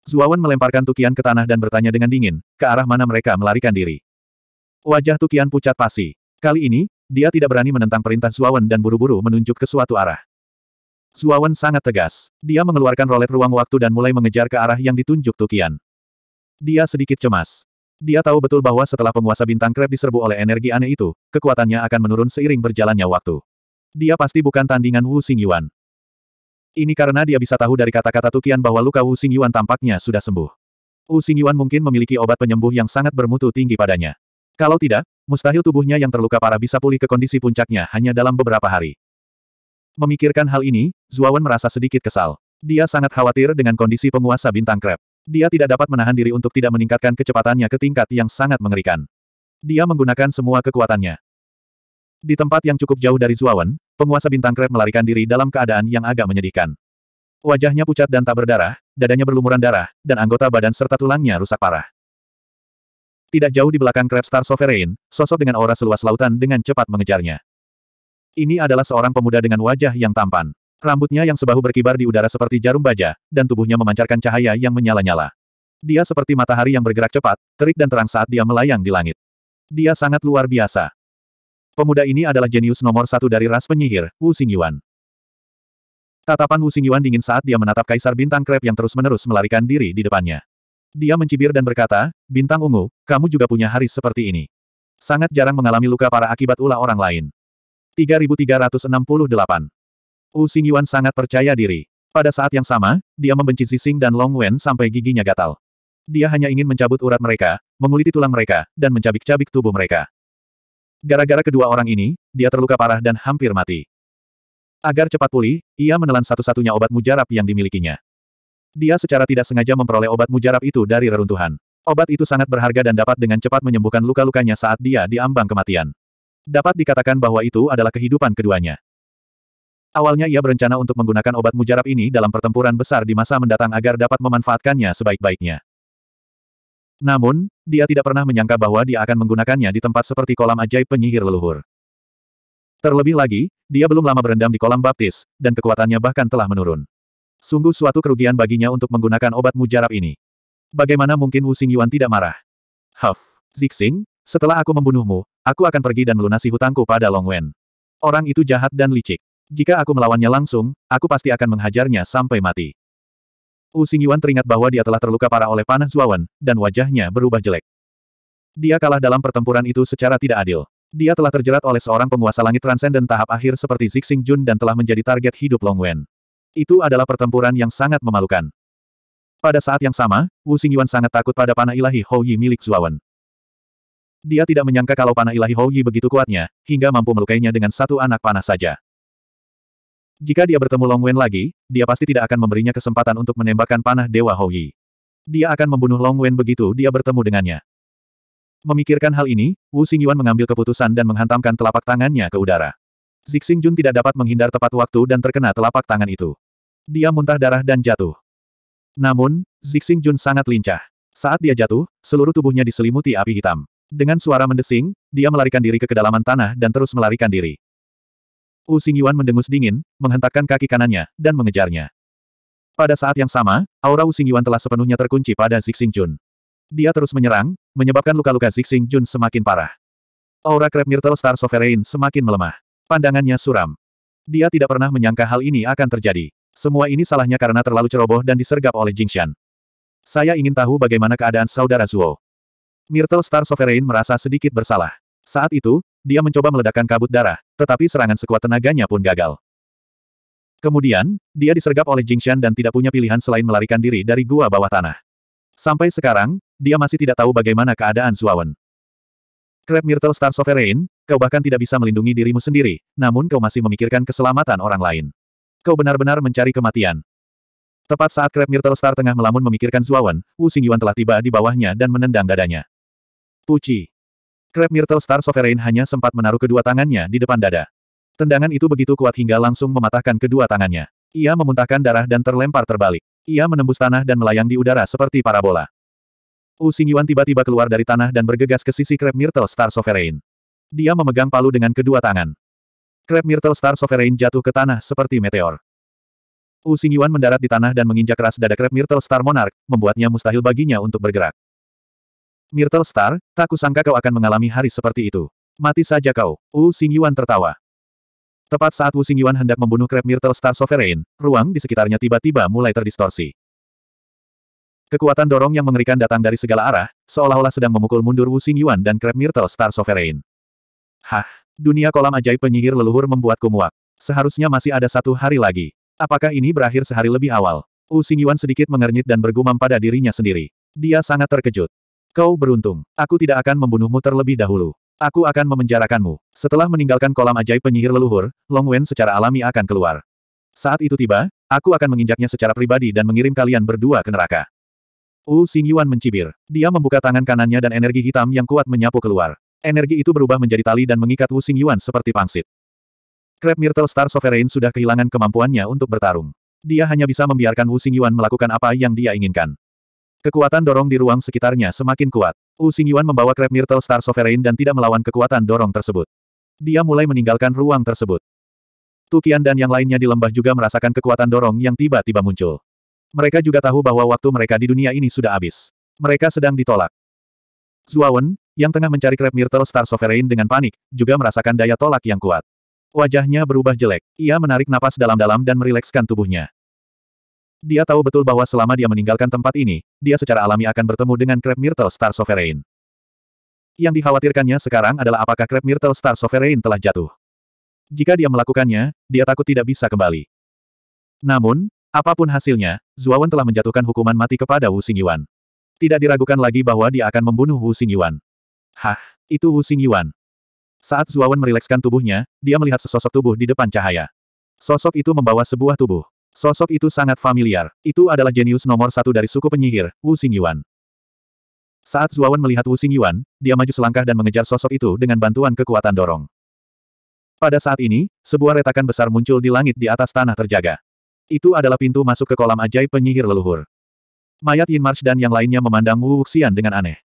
Zuawan melemparkan Tukian ke tanah dan bertanya dengan dingin, ke arah mana mereka melarikan diri. Wajah Tukian pucat pasi. Kali ini, dia tidak berani menentang perintah Zuawan dan buru-buru menunjuk ke suatu arah. Zuawan sangat tegas. Dia mengeluarkan rolet ruang waktu dan mulai mengejar ke arah yang ditunjuk Tukian. Dia sedikit cemas. Dia tahu betul bahwa setelah penguasa bintang krep diserbu oleh energi aneh itu, kekuatannya akan menurun seiring berjalannya waktu. Dia pasti bukan tandingan Wu Xingyuan. Ini karena dia bisa tahu dari kata-kata Tukian bahwa luka Wu Xingyuan tampaknya sudah sembuh. Wu Xingyuan mungkin memiliki obat penyembuh yang sangat bermutu tinggi padanya. Kalau tidak, mustahil tubuhnya yang terluka parah bisa pulih ke kondisi puncaknya hanya dalam beberapa hari. Memikirkan hal ini, Zuawan merasa sedikit kesal. Dia sangat khawatir dengan kondisi penguasa bintang krep. Dia tidak dapat menahan diri untuk tidak meningkatkan kecepatannya ke tingkat yang sangat mengerikan. Dia menggunakan semua kekuatannya. Di tempat yang cukup jauh dari Zuawan, penguasa bintang krep melarikan diri dalam keadaan yang agak menyedihkan. Wajahnya pucat dan tak berdarah, dadanya berlumuran darah, dan anggota badan serta tulangnya rusak parah. Tidak jauh di belakang krep Star Sovereign, sosok dengan aura seluas lautan dengan cepat mengejarnya. Ini adalah seorang pemuda dengan wajah yang tampan. Rambutnya yang sebahu berkibar di udara seperti jarum baja, dan tubuhnya memancarkan cahaya yang menyala-nyala. Dia seperti matahari yang bergerak cepat, terik dan terang saat dia melayang di langit. Dia sangat luar biasa. Pemuda ini adalah jenius nomor satu dari ras penyihir, Wu Xingyuan. Tatapan Wu Xingyuan dingin saat dia menatap kaisar bintang krep yang terus-menerus melarikan diri di depannya. Dia mencibir dan berkata, Bintang ungu, kamu juga punya hari seperti ini. Sangat jarang mengalami luka para akibat ulah orang lain. 3368. Wu Xingyuan sangat percaya diri. Pada saat yang sama, dia membenci Zixing dan Long Wen sampai giginya gatal. Dia hanya ingin mencabut urat mereka, menguliti tulang mereka, dan mencabik-cabik tubuh mereka. Gara-gara kedua orang ini, dia terluka parah dan hampir mati. Agar cepat pulih, ia menelan satu-satunya obat mujarab yang dimilikinya. Dia secara tidak sengaja memperoleh obat mujarab itu dari reruntuhan. Obat itu sangat berharga dan dapat dengan cepat menyembuhkan luka-lukanya saat dia diambang kematian. Dapat dikatakan bahwa itu adalah kehidupan keduanya. Awalnya ia berencana untuk menggunakan obat mujarab ini dalam pertempuran besar di masa mendatang agar dapat memanfaatkannya sebaik-baiknya. Namun, dia tidak pernah menyangka bahwa dia akan menggunakannya di tempat seperti kolam ajaib penyihir leluhur. Terlebih lagi, dia belum lama berendam di kolam baptis, dan kekuatannya bahkan telah menurun. Sungguh suatu kerugian baginya untuk menggunakan obat mujarab ini. Bagaimana mungkin Wu Xing Yuan tidak marah? Huff, Zixing, setelah aku membunuhmu, Aku akan pergi dan melunasi hutangku pada Long Wen. Orang itu jahat dan licik. Jika aku melawannya langsung, aku pasti akan menghajarnya sampai mati. Wu Xingyuan teringat bahwa dia telah terluka parah oleh panah Zuawan, dan wajahnya berubah jelek. Dia kalah dalam pertempuran itu secara tidak adil. Dia telah terjerat oleh seorang penguasa langit transenden tahap akhir seperti Zixing Jun dan telah menjadi target hidup Long Wen. Itu adalah pertempuran yang sangat memalukan. Pada saat yang sama, Wu Xingyuan sangat takut pada panah ilahi Hou Yi milik Zuawan. Dia tidak menyangka kalau panah ilahi Hou Yi begitu kuatnya, hingga mampu melukainya dengan satu anak panah saja. Jika dia bertemu Long Wen lagi, dia pasti tidak akan memberinya kesempatan untuk menembakkan panah Dewa Hou Yi. Dia akan membunuh Long Wen begitu dia bertemu dengannya. Memikirkan hal ini, Wu Xingyuan mengambil keputusan dan menghantamkan telapak tangannya ke udara. Zixing Jun tidak dapat menghindar tepat waktu dan terkena telapak tangan itu. Dia muntah darah dan jatuh. Namun, Zixing Jun sangat lincah. Saat dia jatuh, seluruh tubuhnya diselimuti api hitam. Dengan suara mendesing, dia melarikan diri ke kedalaman tanah dan terus melarikan diri. Wu Xingyuan mendengus dingin, menghentakkan kaki kanannya, dan mengejarnya. Pada saat yang sama, aura Wu Xingyuan telah sepenuhnya terkunci pada Zixing Jun. Dia terus menyerang, menyebabkan luka-luka Zixing Jun semakin parah. Aura Crab Myrtle Star Sovereign semakin melemah. Pandangannya suram. Dia tidak pernah menyangka hal ini akan terjadi. Semua ini salahnya karena terlalu ceroboh dan disergap oleh Jingshan. Saya ingin tahu bagaimana keadaan saudara Zuo. Myrtle Star Sovereign merasa sedikit bersalah. Saat itu, dia mencoba meledakkan kabut darah, tetapi serangan sekuat tenaganya pun gagal. Kemudian, dia disergap oleh Jingshan dan tidak punya pilihan selain melarikan diri dari gua bawah tanah. Sampai sekarang, dia masih tidak tahu bagaimana keadaan Suawan. Crab Myrtle Star Sovereign, kau bahkan tidak bisa melindungi dirimu sendiri, namun kau masih memikirkan keselamatan orang lain. Kau benar-benar mencari kematian. Tepat saat Crab Myrtle Star tengah melamun memikirkan Zuawan, Wu Xingyuan telah tiba di bawahnya dan menendang dadanya. Puci. Crab Myrtle Star Sovereign hanya sempat menaruh kedua tangannya di depan dada. Tendangan itu begitu kuat hingga langsung mematahkan kedua tangannya. Ia memuntahkan darah dan terlempar terbalik. Ia menembus tanah dan melayang di udara seperti parabola. Wu Xingyuan tiba-tiba keluar dari tanah dan bergegas ke sisi Crab Myrtle Star Sovereign. Dia memegang palu dengan kedua tangan. Crab Myrtle Star Sovereign jatuh ke tanah seperti meteor. Wu Xingyuan mendarat di tanah dan menginjak keras dada Crab Myrtle Star Monarch, membuatnya mustahil baginya untuk bergerak. Myrtle Star, tak kusangka kau akan mengalami hari seperti itu. Mati saja kau. Wu Xingyuan tertawa. Tepat saat Wu Xingyuan hendak membunuh Crab Myrtle Star Sovereign, ruang di sekitarnya tiba-tiba mulai terdistorsi. Kekuatan dorong yang mengerikan datang dari segala arah, seolah-olah sedang memukul mundur Wu Xingyuan dan Crab Myrtle Star Sovereign. Hah, dunia kolam ajaib penyihir leluhur membuatku muak. Seharusnya masih ada satu hari lagi. Apakah ini berakhir sehari lebih awal? Wu Xingyuan sedikit mengernyit dan bergumam pada dirinya sendiri. Dia sangat terkejut. Kau beruntung. Aku tidak akan membunuhmu terlebih dahulu. Aku akan memenjarakanmu. Setelah meninggalkan kolam ajaib penyihir leluhur, Long Wen secara alami akan keluar. Saat itu tiba, aku akan menginjaknya secara pribadi dan mengirim kalian berdua ke neraka. Wu Yuan mencibir. Dia membuka tangan kanannya dan energi hitam yang kuat menyapu keluar. Energi itu berubah menjadi tali dan mengikat Wu Yuan seperti pangsit. Crab Myrtle Star Sovereign sudah kehilangan kemampuannya untuk bertarung. Dia hanya bisa membiarkan Wu Yuan melakukan apa yang dia inginkan. Kekuatan dorong di ruang sekitarnya semakin kuat. Wu Xingyuan membawa Crab Myrtle Star Sovereign dan tidak melawan kekuatan dorong tersebut. Dia mulai meninggalkan ruang tersebut. Tukian dan yang lainnya di lembah juga merasakan kekuatan dorong yang tiba-tiba muncul. Mereka juga tahu bahwa waktu mereka di dunia ini sudah habis. Mereka sedang ditolak. Zuawan, yang tengah mencari Crab Myrtle Star Sovereign dengan panik, juga merasakan daya tolak yang kuat. Wajahnya berubah jelek. Ia menarik napas dalam-dalam dan merilekskan tubuhnya. Dia tahu betul bahwa selama dia meninggalkan tempat ini, dia secara alami akan bertemu dengan Crab Myrtle Star Sovereign. Yang dikhawatirkannya sekarang adalah apakah Crab Myrtle Star Sovereign telah jatuh. Jika dia melakukannya, dia takut tidak bisa kembali. Namun, apapun hasilnya, Zuawan telah menjatuhkan hukuman mati kepada Wu Xingyuan. Tidak diragukan lagi bahwa dia akan membunuh Wu Xingyuan. Hah, itu Wu Xingyuan. Saat Zuawan merilekskan tubuhnya, dia melihat sesosok tubuh di depan cahaya. Sosok itu membawa sebuah tubuh. Sosok itu sangat familiar. Itu adalah jenius nomor satu dari suku penyihir, Wu Xingyuan. Saat Zuawan melihat Wu Xingyuan, dia maju selangkah dan mengejar sosok itu dengan bantuan kekuatan dorong. Pada saat ini, sebuah retakan besar muncul di langit di atas tanah terjaga. Itu adalah pintu masuk ke kolam ajaib penyihir leluhur. Mayat Yin Marsh dan yang lainnya memandang Wu Xian dengan aneh.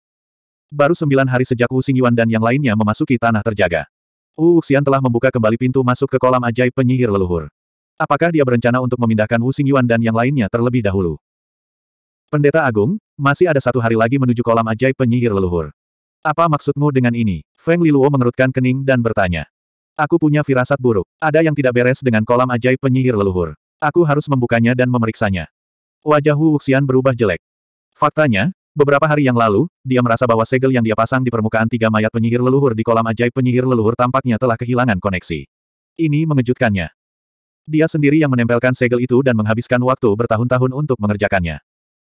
Baru sembilan hari sejak Wu Xingyuan dan yang lainnya memasuki tanah terjaga. Wu Xian telah membuka kembali pintu masuk ke kolam ajaib penyihir leluhur. Apakah dia berencana untuk memindahkan Wu Xingyuan dan yang lainnya terlebih dahulu? Pendeta Agung, masih ada satu hari lagi menuju kolam ajaib penyihir leluhur. Apa maksudmu dengan ini? Feng Liluo mengerutkan kening dan bertanya. Aku punya firasat buruk. Ada yang tidak beres dengan kolam ajaib penyihir leluhur. Aku harus membukanya dan memeriksanya. Wajah Wu Wuxian berubah jelek. Faktanya, beberapa hari yang lalu, dia merasa bahwa segel yang dia pasang di permukaan tiga mayat penyihir leluhur di kolam ajaib penyihir leluhur tampaknya telah kehilangan koneksi. Ini mengejutkannya. Dia sendiri yang menempelkan segel itu dan menghabiskan waktu bertahun-tahun untuk mengerjakannya.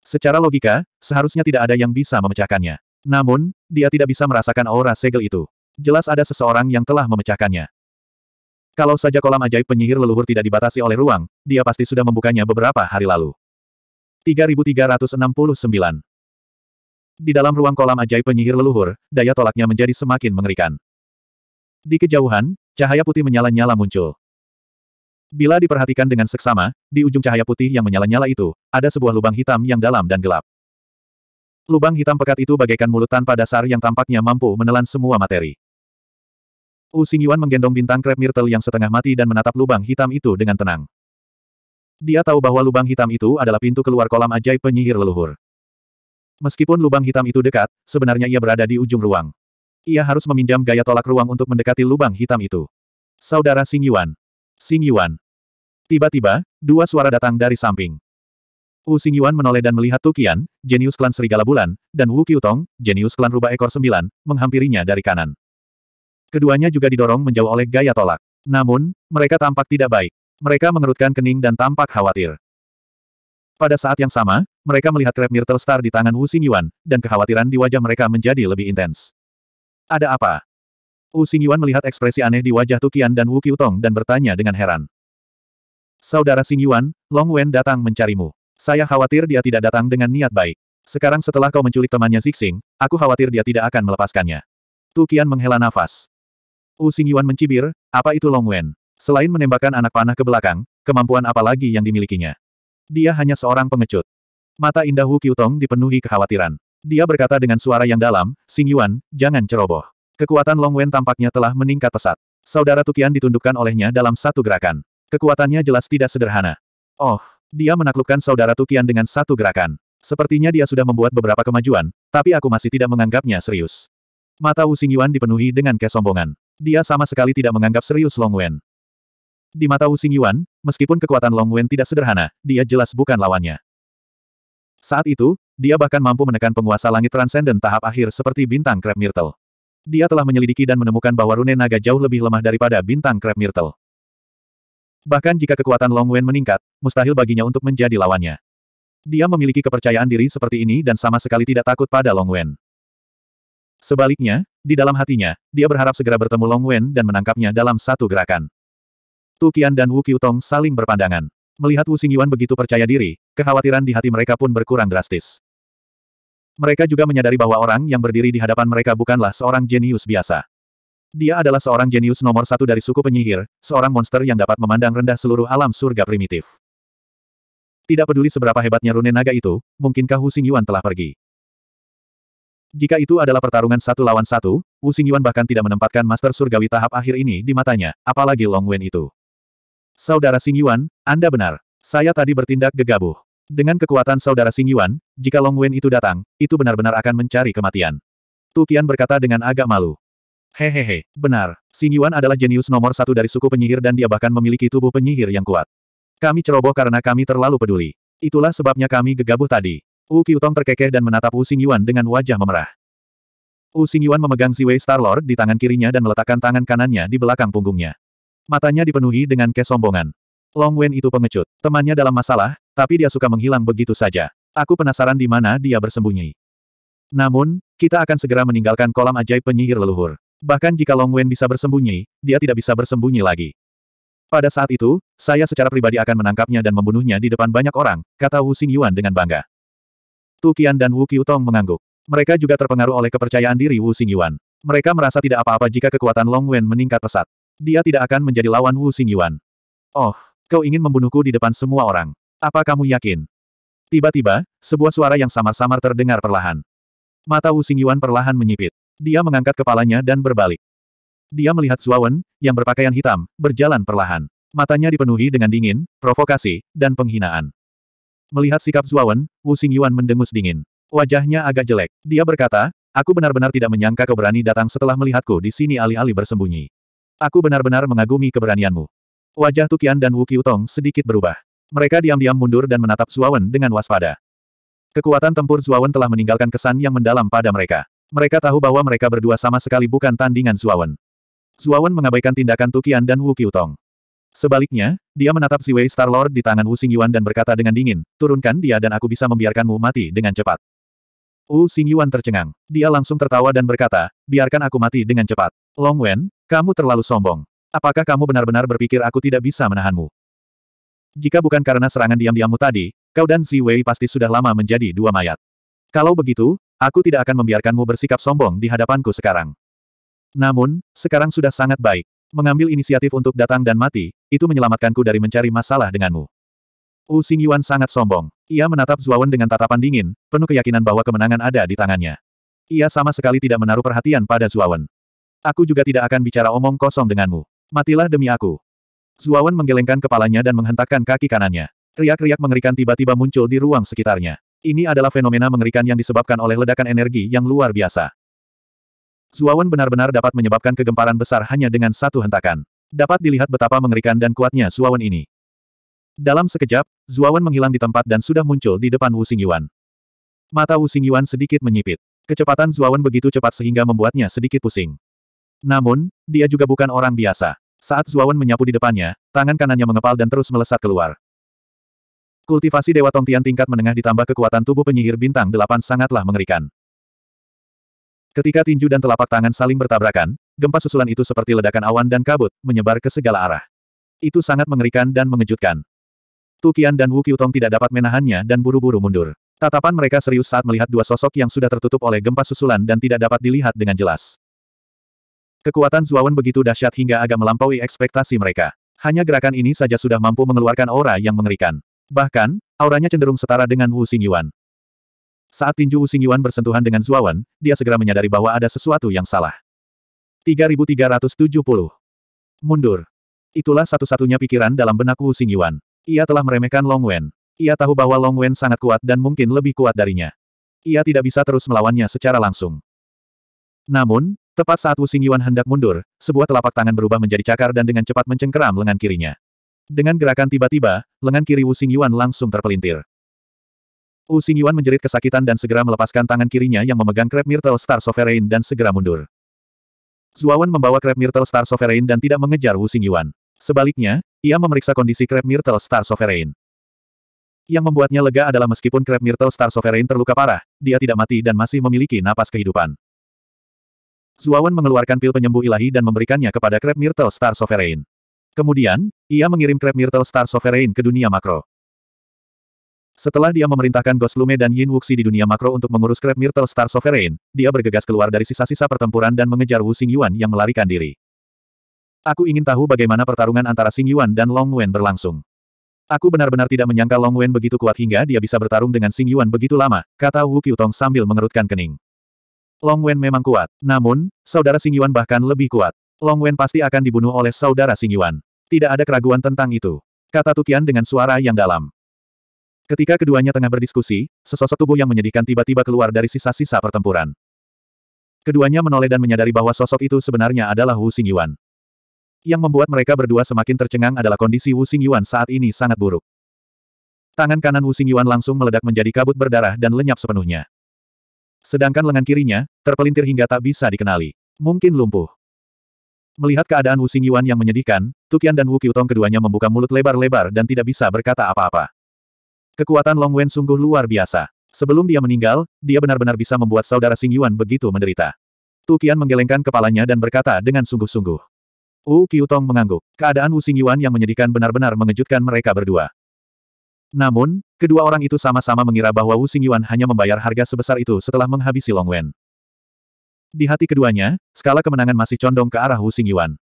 Secara logika, seharusnya tidak ada yang bisa memecahkannya. Namun, dia tidak bisa merasakan aura segel itu. Jelas ada seseorang yang telah memecahkannya. Kalau saja kolam ajaib penyihir leluhur tidak dibatasi oleh ruang, dia pasti sudah membukanya beberapa hari lalu. 3369 Di dalam ruang kolam ajaib penyihir leluhur, daya tolaknya menjadi semakin mengerikan. Di kejauhan, cahaya putih menyala-nyala muncul. Bila diperhatikan dengan seksama, di ujung cahaya putih yang menyala-nyala itu, ada sebuah lubang hitam yang dalam dan gelap. Lubang hitam pekat itu bagaikan mulut tanpa dasar yang tampaknya mampu menelan semua materi. Wu Xingyuan menggendong bintang krep Myrtle yang setengah mati dan menatap lubang hitam itu dengan tenang. Dia tahu bahwa lubang hitam itu adalah pintu keluar kolam ajaib penyihir leluhur. Meskipun lubang hitam itu dekat, sebenarnya ia berada di ujung ruang. Ia harus meminjam gaya tolak ruang untuk mendekati lubang hitam itu. Saudara Xingyuan, Xing Yuan. Tiba-tiba, dua suara datang dari samping. Wu Xing Yuan menoleh dan melihat Tukian, jenius klan Serigala Bulan, dan Wu Qiutong, jenius klan Rubah Ekor Sembilan, menghampirinya dari kanan. Keduanya juga didorong menjauh oleh gaya tolak. Namun, mereka tampak tidak baik. Mereka mengerutkan kening dan tampak khawatir. Pada saat yang sama, mereka melihat Crab Myrtle Star di tangan Wu Xing Yuan, dan kekhawatiran di wajah mereka menjadi lebih intens. Ada apa? U Xingyuan melihat ekspresi aneh di wajah Tukian dan Wu Qiutong dan bertanya dengan heran. Saudara Xingyuan, Long Wen datang mencarimu. Saya khawatir dia tidak datang dengan niat baik. Sekarang setelah kau menculik temannya Zixing, aku khawatir dia tidak akan melepaskannya. Tukian menghela nafas. U Xingyuan mencibir, apa itu Long Wen? Selain menembakkan anak panah ke belakang, kemampuan apa lagi yang dimilikinya? Dia hanya seorang pengecut. Mata indah Wu Qiutong dipenuhi kekhawatiran. Dia berkata dengan suara yang dalam, Xing Yuan, jangan ceroboh. Kekuatan Long Wen tampaknya telah meningkat pesat. Saudara Tukian ditundukkan olehnya dalam satu gerakan. Kekuatannya jelas tidak sederhana. Oh, dia menaklukkan saudara Tukian dengan satu gerakan. Sepertinya dia sudah membuat beberapa kemajuan, tapi aku masih tidak menganggapnya serius. Mata Wu Xingyuan dipenuhi dengan kesombongan. Dia sama sekali tidak menganggap serius Long Wen. Di mata Wu Xingyuan, meskipun kekuatan Long Wen tidak sederhana, dia jelas bukan lawannya. Saat itu, dia bahkan mampu menekan penguasa langit transenden tahap akhir seperti bintang Crab Myrtle. Dia telah menyelidiki dan menemukan bahwa rune naga jauh lebih lemah daripada bintang Crab Myrtle. Bahkan jika kekuatan Long Wen meningkat, mustahil baginya untuk menjadi lawannya. Dia memiliki kepercayaan diri seperti ini dan sama sekali tidak takut pada Long Wen. Sebaliknya, di dalam hatinya, dia berharap segera bertemu Long Wen dan menangkapnya dalam satu gerakan. Tu Qian dan Wu Qiutong saling berpandangan. Melihat Wu Xingyuan begitu percaya diri, kekhawatiran di hati mereka pun berkurang drastis. Mereka juga menyadari bahwa orang yang berdiri di hadapan mereka bukanlah seorang jenius biasa. Dia adalah seorang jenius nomor satu dari suku penyihir, seorang monster yang dapat memandang rendah seluruh alam surga primitif. Tidak peduli seberapa hebatnya rune naga itu, mungkinkah Wu Xing Yuan telah pergi? Jika itu adalah pertarungan satu lawan satu, Wu Xing Yuan bahkan tidak menempatkan Master Surgawi tahap akhir ini di matanya, apalagi Long Wen itu. Saudara Xing Yuan, Anda benar. Saya tadi bertindak gegabah. Dengan kekuatan saudara Sing Yuan, jika Long Wen itu datang, itu benar-benar akan mencari kematian. Tu Qian berkata dengan agak malu. Hehehe, benar, Sing Yuan adalah jenius nomor satu dari suku penyihir dan dia bahkan memiliki tubuh penyihir yang kuat. Kami ceroboh karena kami terlalu peduli. Itulah sebabnya kami gegabah tadi. Wu Qiutong terkekeh dan menatap Wu Sing Yuan dengan wajah memerah. Wu Sing Yuan memegang Ziwei Lord di tangan kirinya dan meletakkan tangan kanannya di belakang punggungnya. Matanya dipenuhi dengan kesombongan. Long Wen itu pengecut. Temannya dalam masalah, tapi dia suka menghilang begitu saja. Aku penasaran di mana dia bersembunyi. Namun, kita akan segera meninggalkan kolam ajaib penyihir leluhur. Bahkan jika Long Wen bisa bersembunyi, dia tidak bisa bersembunyi lagi. Pada saat itu, saya secara pribadi akan menangkapnya dan membunuhnya di depan banyak orang, kata Wu Xing Yuan dengan bangga. Tu Qian dan Wu Qiu mengangguk. Mereka juga terpengaruh oleh kepercayaan diri Wu Xing Yuan. Mereka merasa tidak apa-apa jika kekuatan Long Wen meningkat pesat. Dia tidak akan menjadi lawan Wu Xing Yuan. Oh, kau ingin membunuhku di depan semua orang. Apa kamu yakin? Tiba-tiba, sebuah suara yang samar-samar terdengar perlahan. Mata Wu Xingyuan perlahan menyipit. Dia mengangkat kepalanya dan berbalik. Dia melihat Suawen, yang berpakaian hitam, berjalan perlahan. Matanya dipenuhi dengan dingin, provokasi, dan penghinaan. Melihat sikap Suawen, Wu Xingyuan mendengus dingin. Wajahnya agak jelek. Dia berkata, aku benar-benar tidak menyangka kau berani datang setelah melihatku di sini alih-alih bersembunyi. Aku benar-benar mengagumi keberanianmu. Wajah Tukian dan Wu Qiutong sedikit berubah. Mereka diam-diam mundur dan menatap Zuawan dengan waspada. Kekuatan tempur Zuawan telah meninggalkan kesan yang mendalam pada mereka. Mereka tahu bahwa mereka berdua sama sekali bukan tandingan Zuawan. Zuawan mengabaikan tindakan Tukian dan Wu Qiutong. Sebaliknya, dia menatap si Star Starlord di tangan Wu Xingyuan dan berkata dengan dingin, turunkan dia dan aku bisa membiarkanmu mati dengan cepat. Wu Xingyuan tercengang. Dia langsung tertawa dan berkata, biarkan aku mati dengan cepat. Long Wen, kamu terlalu sombong. Apakah kamu benar-benar berpikir aku tidak bisa menahanmu? Jika bukan karena serangan diam-diammu tadi, kau dan Si Wei pasti sudah lama menjadi dua mayat. Kalau begitu, aku tidak akan membiarkanmu bersikap sombong di hadapanku sekarang. Namun, sekarang sudah sangat baik. Mengambil inisiatif untuk datang dan mati, itu menyelamatkanku dari mencari masalah denganmu. Wu Xingyuan sangat sombong. Ia menatap Zuawan dengan tatapan dingin, penuh keyakinan bahwa kemenangan ada di tangannya. Ia sama sekali tidak menaruh perhatian pada Zuawan. Aku juga tidak akan bicara omong kosong denganmu. Matilah demi aku. Zuawan menggelengkan kepalanya dan menghentakkan kaki kanannya. Riak-riak mengerikan tiba-tiba muncul di ruang sekitarnya. Ini adalah fenomena mengerikan yang disebabkan oleh ledakan energi yang luar biasa. Zuawan benar-benar dapat menyebabkan kegemparan besar hanya dengan satu hentakan. Dapat dilihat betapa mengerikan dan kuatnya Zuawan ini. Dalam sekejap, Zuawan menghilang di tempat dan sudah muncul di depan Wu Xingyuan. Mata Wu Xingyuan sedikit menyipit. Kecepatan Zuawan begitu cepat sehingga membuatnya sedikit pusing. Namun, dia juga bukan orang biasa. Saat Zuawan menyapu di depannya, tangan kanannya mengepal dan terus melesat keluar. Kultivasi Dewa Tongtian tingkat menengah ditambah kekuatan tubuh penyihir bintang delapan sangatlah mengerikan. Ketika tinju dan telapak tangan saling bertabrakan, gempa susulan itu seperti ledakan awan dan kabut, menyebar ke segala arah. Itu sangat mengerikan dan mengejutkan. Tukian dan Wu Qiutong tidak dapat menahannya dan buru-buru mundur. Tatapan mereka serius saat melihat dua sosok yang sudah tertutup oleh gempa susulan dan tidak dapat dilihat dengan jelas. Kekuatan Zuawan begitu dahsyat hingga agak melampaui ekspektasi mereka. Hanya gerakan ini saja sudah mampu mengeluarkan aura yang mengerikan. Bahkan, auranya cenderung setara dengan Wu Xingyuan. Saat tinju Wu Xingyuan bersentuhan dengan Zuawan, dia segera menyadari bahwa ada sesuatu yang salah. 3370. Mundur. Itulah satu-satunya pikiran dalam benak Wu Xingyuan. Ia telah meremehkan Long Wen. Ia tahu bahwa Long Wen sangat kuat dan mungkin lebih kuat darinya. Ia tidak bisa terus melawannya secara langsung. Namun, Tepat saat Wu Xingyuan hendak mundur, sebuah telapak tangan berubah menjadi cakar dan dengan cepat mencengkeram lengan kirinya. Dengan gerakan tiba-tiba, lengan kiri Wu Xingyuan langsung terpelintir. Wu Xingyuan menjerit kesakitan dan segera melepaskan tangan kirinya yang memegang Crab Myrtle Star Sovereign dan segera mundur. Zuawan membawa Crab Myrtle Star Sovereign dan tidak mengejar Wu Xingyuan. Sebaliknya, ia memeriksa kondisi Crab Myrtle Star Sovereign. Yang membuatnya lega adalah meskipun Crab Myrtle Star Sovereign terluka parah, dia tidak mati dan masih memiliki napas kehidupan. Zuawan mengeluarkan pil penyembuh ilahi dan memberikannya kepada Crab Myrtle Star Sovereign. Kemudian, ia mengirim Crab Myrtle Star Sovereign ke dunia makro. Setelah dia memerintahkan Ghost Lume dan Yin Wuxi di dunia makro untuk mengurus Crab Myrtle Star Sovereign, dia bergegas keluar dari sisa-sisa pertempuran dan mengejar Wu Xing Yuan yang melarikan diri. Aku ingin tahu bagaimana pertarungan antara Xing Yuan dan Long Wen berlangsung. Aku benar-benar tidak menyangka Long Wen begitu kuat hingga dia bisa bertarung dengan Xing Yuan begitu lama, kata Wu Qiutong sambil mengerutkan kening. Long Wen memang kuat. Namun, saudara Sing Yuan bahkan lebih kuat. Long Wen pasti akan dibunuh oleh saudara Sing Yuan. Tidak ada keraguan tentang itu. Kata Tukian dengan suara yang dalam. Ketika keduanya tengah berdiskusi, sesosok tubuh yang menyedihkan tiba-tiba keluar dari sisa-sisa pertempuran. Keduanya menoleh dan menyadari bahwa sosok itu sebenarnya adalah Wu Xing Yuan. Yang membuat mereka berdua semakin tercengang adalah kondisi Wu Xing Yuan saat ini sangat buruk. Tangan kanan Wu Xing Yuan langsung meledak menjadi kabut berdarah dan lenyap sepenuhnya. Sedangkan lengan kirinya, terpelintir hingga tak bisa dikenali. Mungkin lumpuh. Melihat keadaan Wu Xing Yuan yang menyedihkan, Tukian dan Wu Qiutong keduanya membuka mulut lebar-lebar dan tidak bisa berkata apa-apa. Kekuatan Long Wen sungguh luar biasa. Sebelum dia meninggal, dia benar-benar bisa membuat saudara Xing Yuan begitu menderita. Tukian menggelengkan kepalanya dan berkata dengan sungguh-sungguh. Wu Qiutong mengangguk. Keadaan Wu Xing Yuan yang menyedihkan benar-benar mengejutkan mereka berdua. Namun, kedua orang itu sama-sama mengira bahwa Wu Xingyuan hanya membayar harga sebesar itu setelah menghabisi Long Wen. Di hati keduanya, skala kemenangan masih condong ke arah Wu Xingyuan.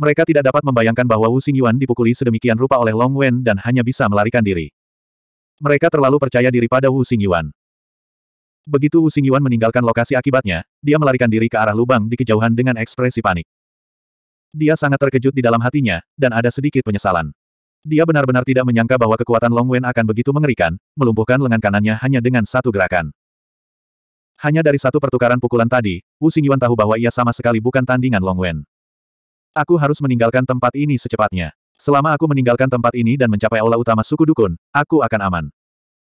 Mereka tidak dapat membayangkan bahwa Wu Xingyuan dipukuli sedemikian rupa oleh Long Wen dan hanya bisa melarikan diri. Mereka terlalu percaya diri pada Wu Xingyuan. Begitu Wu Xingyuan meninggalkan lokasi akibatnya, dia melarikan diri ke arah lubang di kejauhan dengan ekspresi panik. Dia sangat terkejut di dalam hatinya, dan ada sedikit penyesalan. Dia benar-benar tidak menyangka bahwa kekuatan Long Wen akan begitu mengerikan, melumpuhkan lengan kanannya hanya dengan satu gerakan. Hanya dari satu pertukaran pukulan tadi, Wu Xingyuan tahu bahwa ia sama sekali bukan tandingan Long Wen. Aku harus meninggalkan tempat ini secepatnya. Selama aku meninggalkan tempat ini dan mencapai aula utama suku Dukun, aku akan aman.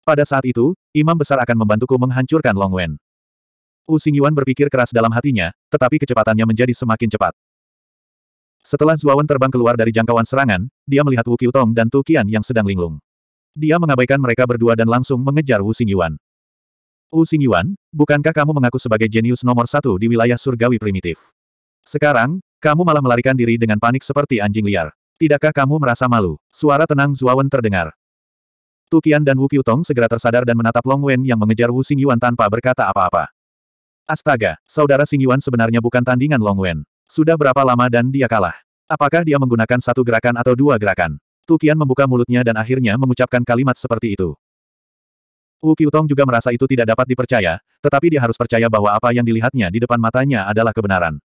Pada saat itu, Imam Besar akan membantuku menghancurkan Long Wen. Wu Xingyuan berpikir keras dalam hatinya, tetapi kecepatannya menjadi semakin cepat. Setelah Zuawan terbang keluar dari jangkauan serangan, dia melihat Wu Qiutong dan Tu Qian yang sedang linglung. Dia mengabaikan mereka berdua dan langsung mengejar Wu Xingyuan. Wu Xingyuan, bukankah kamu mengaku sebagai jenius nomor satu di wilayah surgawi primitif? Sekarang, kamu malah melarikan diri dengan panik seperti anjing liar. Tidakkah kamu merasa malu? Suara tenang Zuawan terdengar. Tu Qian dan Wu Qiutong segera tersadar dan menatap Long Wen yang mengejar Wu Xingyuan tanpa berkata apa-apa. Astaga, saudara Xingyuan sebenarnya bukan tandingan Long Wen. Sudah berapa lama dan dia kalah? Apakah dia menggunakan satu gerakan atau dua gerakan? Tukian membuka mulutnya dan akhirnya mengucapkan kalimat seperti itu. Wu Qiutong juga merasa itu tidak dapat dipercaya, tetapi dia harus percaya bahwa apa yang dilihatnya di depan matanya adalah kebenaran.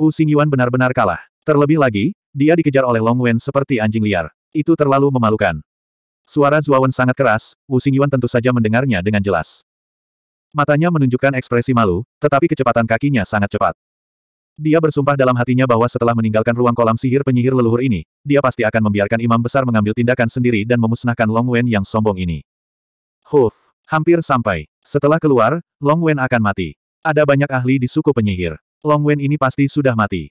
Wu Xingyuan benar-benar kalah. Terlebih lagi, dia dikejar oleh Long Wen seperti anjing liar. Itu terlalu memalukan. Suara Zuawan sangat keras, Wu Xingyuan tentu saja mendengarnya dengan jelas. Matanya menunjukkan ekspresi malu, tetapi kecepatan kakinya sangat cepat. Dia bersumpah dalam hatinya bahwa setelah meninggalkan ruang kolam sihir penyihir leluhur ini, dia pasti akan membiarkan imam besar mengambil tindakan sendiri dan memusnahkan Long Wen yang sombong ini. Huf, hampir sampai. Setelah keluar, Long Wen akan mati. Ada banyak ahli di suku penyihir. Long Wen ini pasti sudah mati.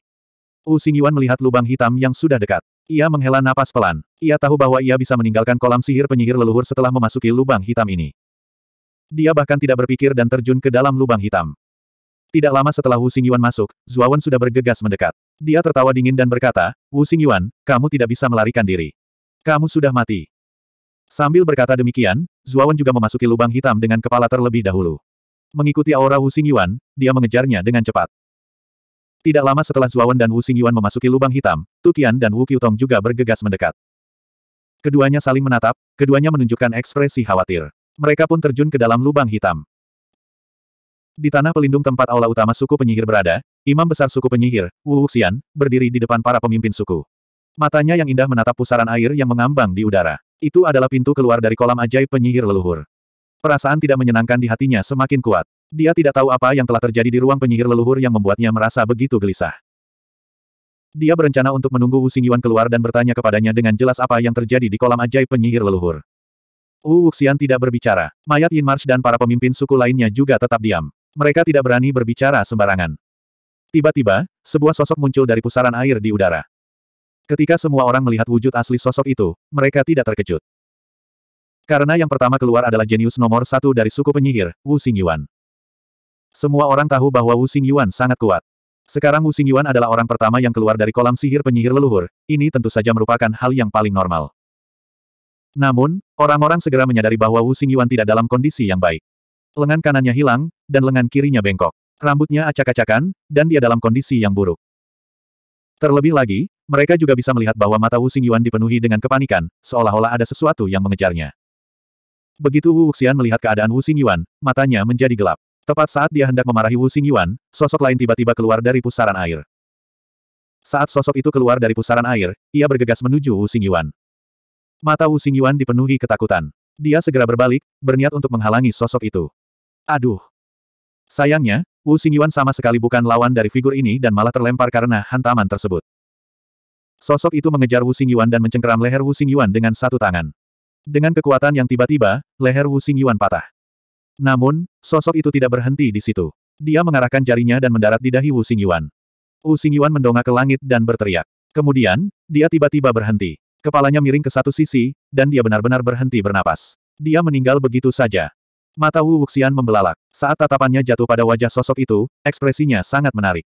Wu Xingyuan melihat lubang hitam yang sudah dekat. Ia menghela napas pelan. Ia tahu bahwa ia bisa meninggalkan kolam sihir penyihir leluhur setelah memasuki lubang hitam ini. Dia bahkan tidak berpikir dan terjun ke dalam lubang hitam. Tidak lama setelah Wu Xingyuan masuk, Zuawan sudah bergegas mendekat. Dia tertawa dingin dan berkata, Wu Xingyuan, kamu tidak bisa melarikan diri. Kamu sudah mati. Sambil berkata demikian, Zuawan juga memasuki lubang hitam dengan kepala terlebih dahulu. Mengikuti aura Wu Xingyuan, dia mengejarnya dengan cepat. Tidak lama setelah Zuawan dan Wu Xingyuan memasuki lubang hitam, Tukian dan Wu Qiutong juga bergegas mendekat. Keduanya saling menatap, keduanya menunjukkan ekspresi khawatir. Mereka pun terjun ke dalam lubang hitam. Di tanah pelindung tempat aula utama suku penyihir berada, imam besar suku penyihir, Wu Xian, berdiri di depan para pemimpin suku. Matanya yang indah menatap pusaran air yang mengambang di udara. Itu adalah pintu keluar dari kolam ajaib penyihir leluhur. Perasaan tidak menyenangkan di hatinya semakin kuat. Dia tidak tahu apa yang telah terjadi di ruang penyihir leluhur yang membuatnya merasa begitu gelisah. Dia berencana untuk menunggu Wu Xingyuan keluar dan bertanya kepadanya dengan jelas apa yang terjadi di kolam ajaib penyihir leluhur. Wu Wuxian tidak berbicara. Mayat Yin Marsh dan para pemimpin suku lainnya juga tetap diam. Mereka tidak berani berbicara sembarangan. Tiba-tiba, sebuah sosok muncul dari pusaran air di udara. Ketika semua orang melihat wujud asli sosok itu, mereka tidak terkejut. Karena yang pertama keluar adalah jenius nomor satu dari suku penyihir, Wu Xingyuan. Semua orang tahu bahwa Wu Xingyuan sangat kuat. Sekarang Wu Xingyuan adalah orang pertama yang keluar dari kolam sihir penyihir leluhur, ini tentu saja merupakan hal yang paling normal. Namun, orang-orang segera menyadari bahwa Wu Xingyuan tidak dalam kondisi yang baik. Lengan kanannya hilang, dan lengan kirinya bengkok. Rambutnya acak-acakan, dan dia dalam kondisi yang buruk. Terlebih lagi, mereka juga bisa melihat bahwa mata Wu Xingyuan dipenuhi dengan kepanikan, seolah-olah ada sesuatu yang mengejarnya. Begitu Wu Xian melihat keadaan Wu Xingyuan, matanya menjadi gelap. Tepat saat dia hendak memarahi Wu Xingyuan, sosok lain tiba-tiba keluar dari pusaran air. Saat sosok itu keluar dari pusaran air, ia bergegas menuju Wu Xingyuan. Mata Wu Xingyuan dipenuhi ketakutan. Dia segera berbalik, berniat untuk menghalangi sosok itu. Aduh. Sayangnya, Wu Xingyuan sama sekali bukan lawan dari figur ini dan malah terlempar karena hantaman tersebut. Sosok itu mengejar Wu Xingyuan dan mencengkeram leher Wu Xingyuan dengan satu tangan. Dengan kekuatan yang tiba-tiba, leher Wu Xingyuan patah. Namun, sosok itu tidak berhenti di situ. Dia mengarahkan jarinya dan mendarat di dahi Wu Xingyuan. Wu Xingyuan mendongak ke langit dan berteriak. Kemudian, dia tiba-tiba berhenti. Kepalanya miring ke satu sisi, dan dia benar-benar berhenti bernapas. Dia meninggal begitu saja. Mata Wu Wuxian membelalak. Saat tatapannya jatuh pada wajah sosok itu, ekspresinya sangat menarik.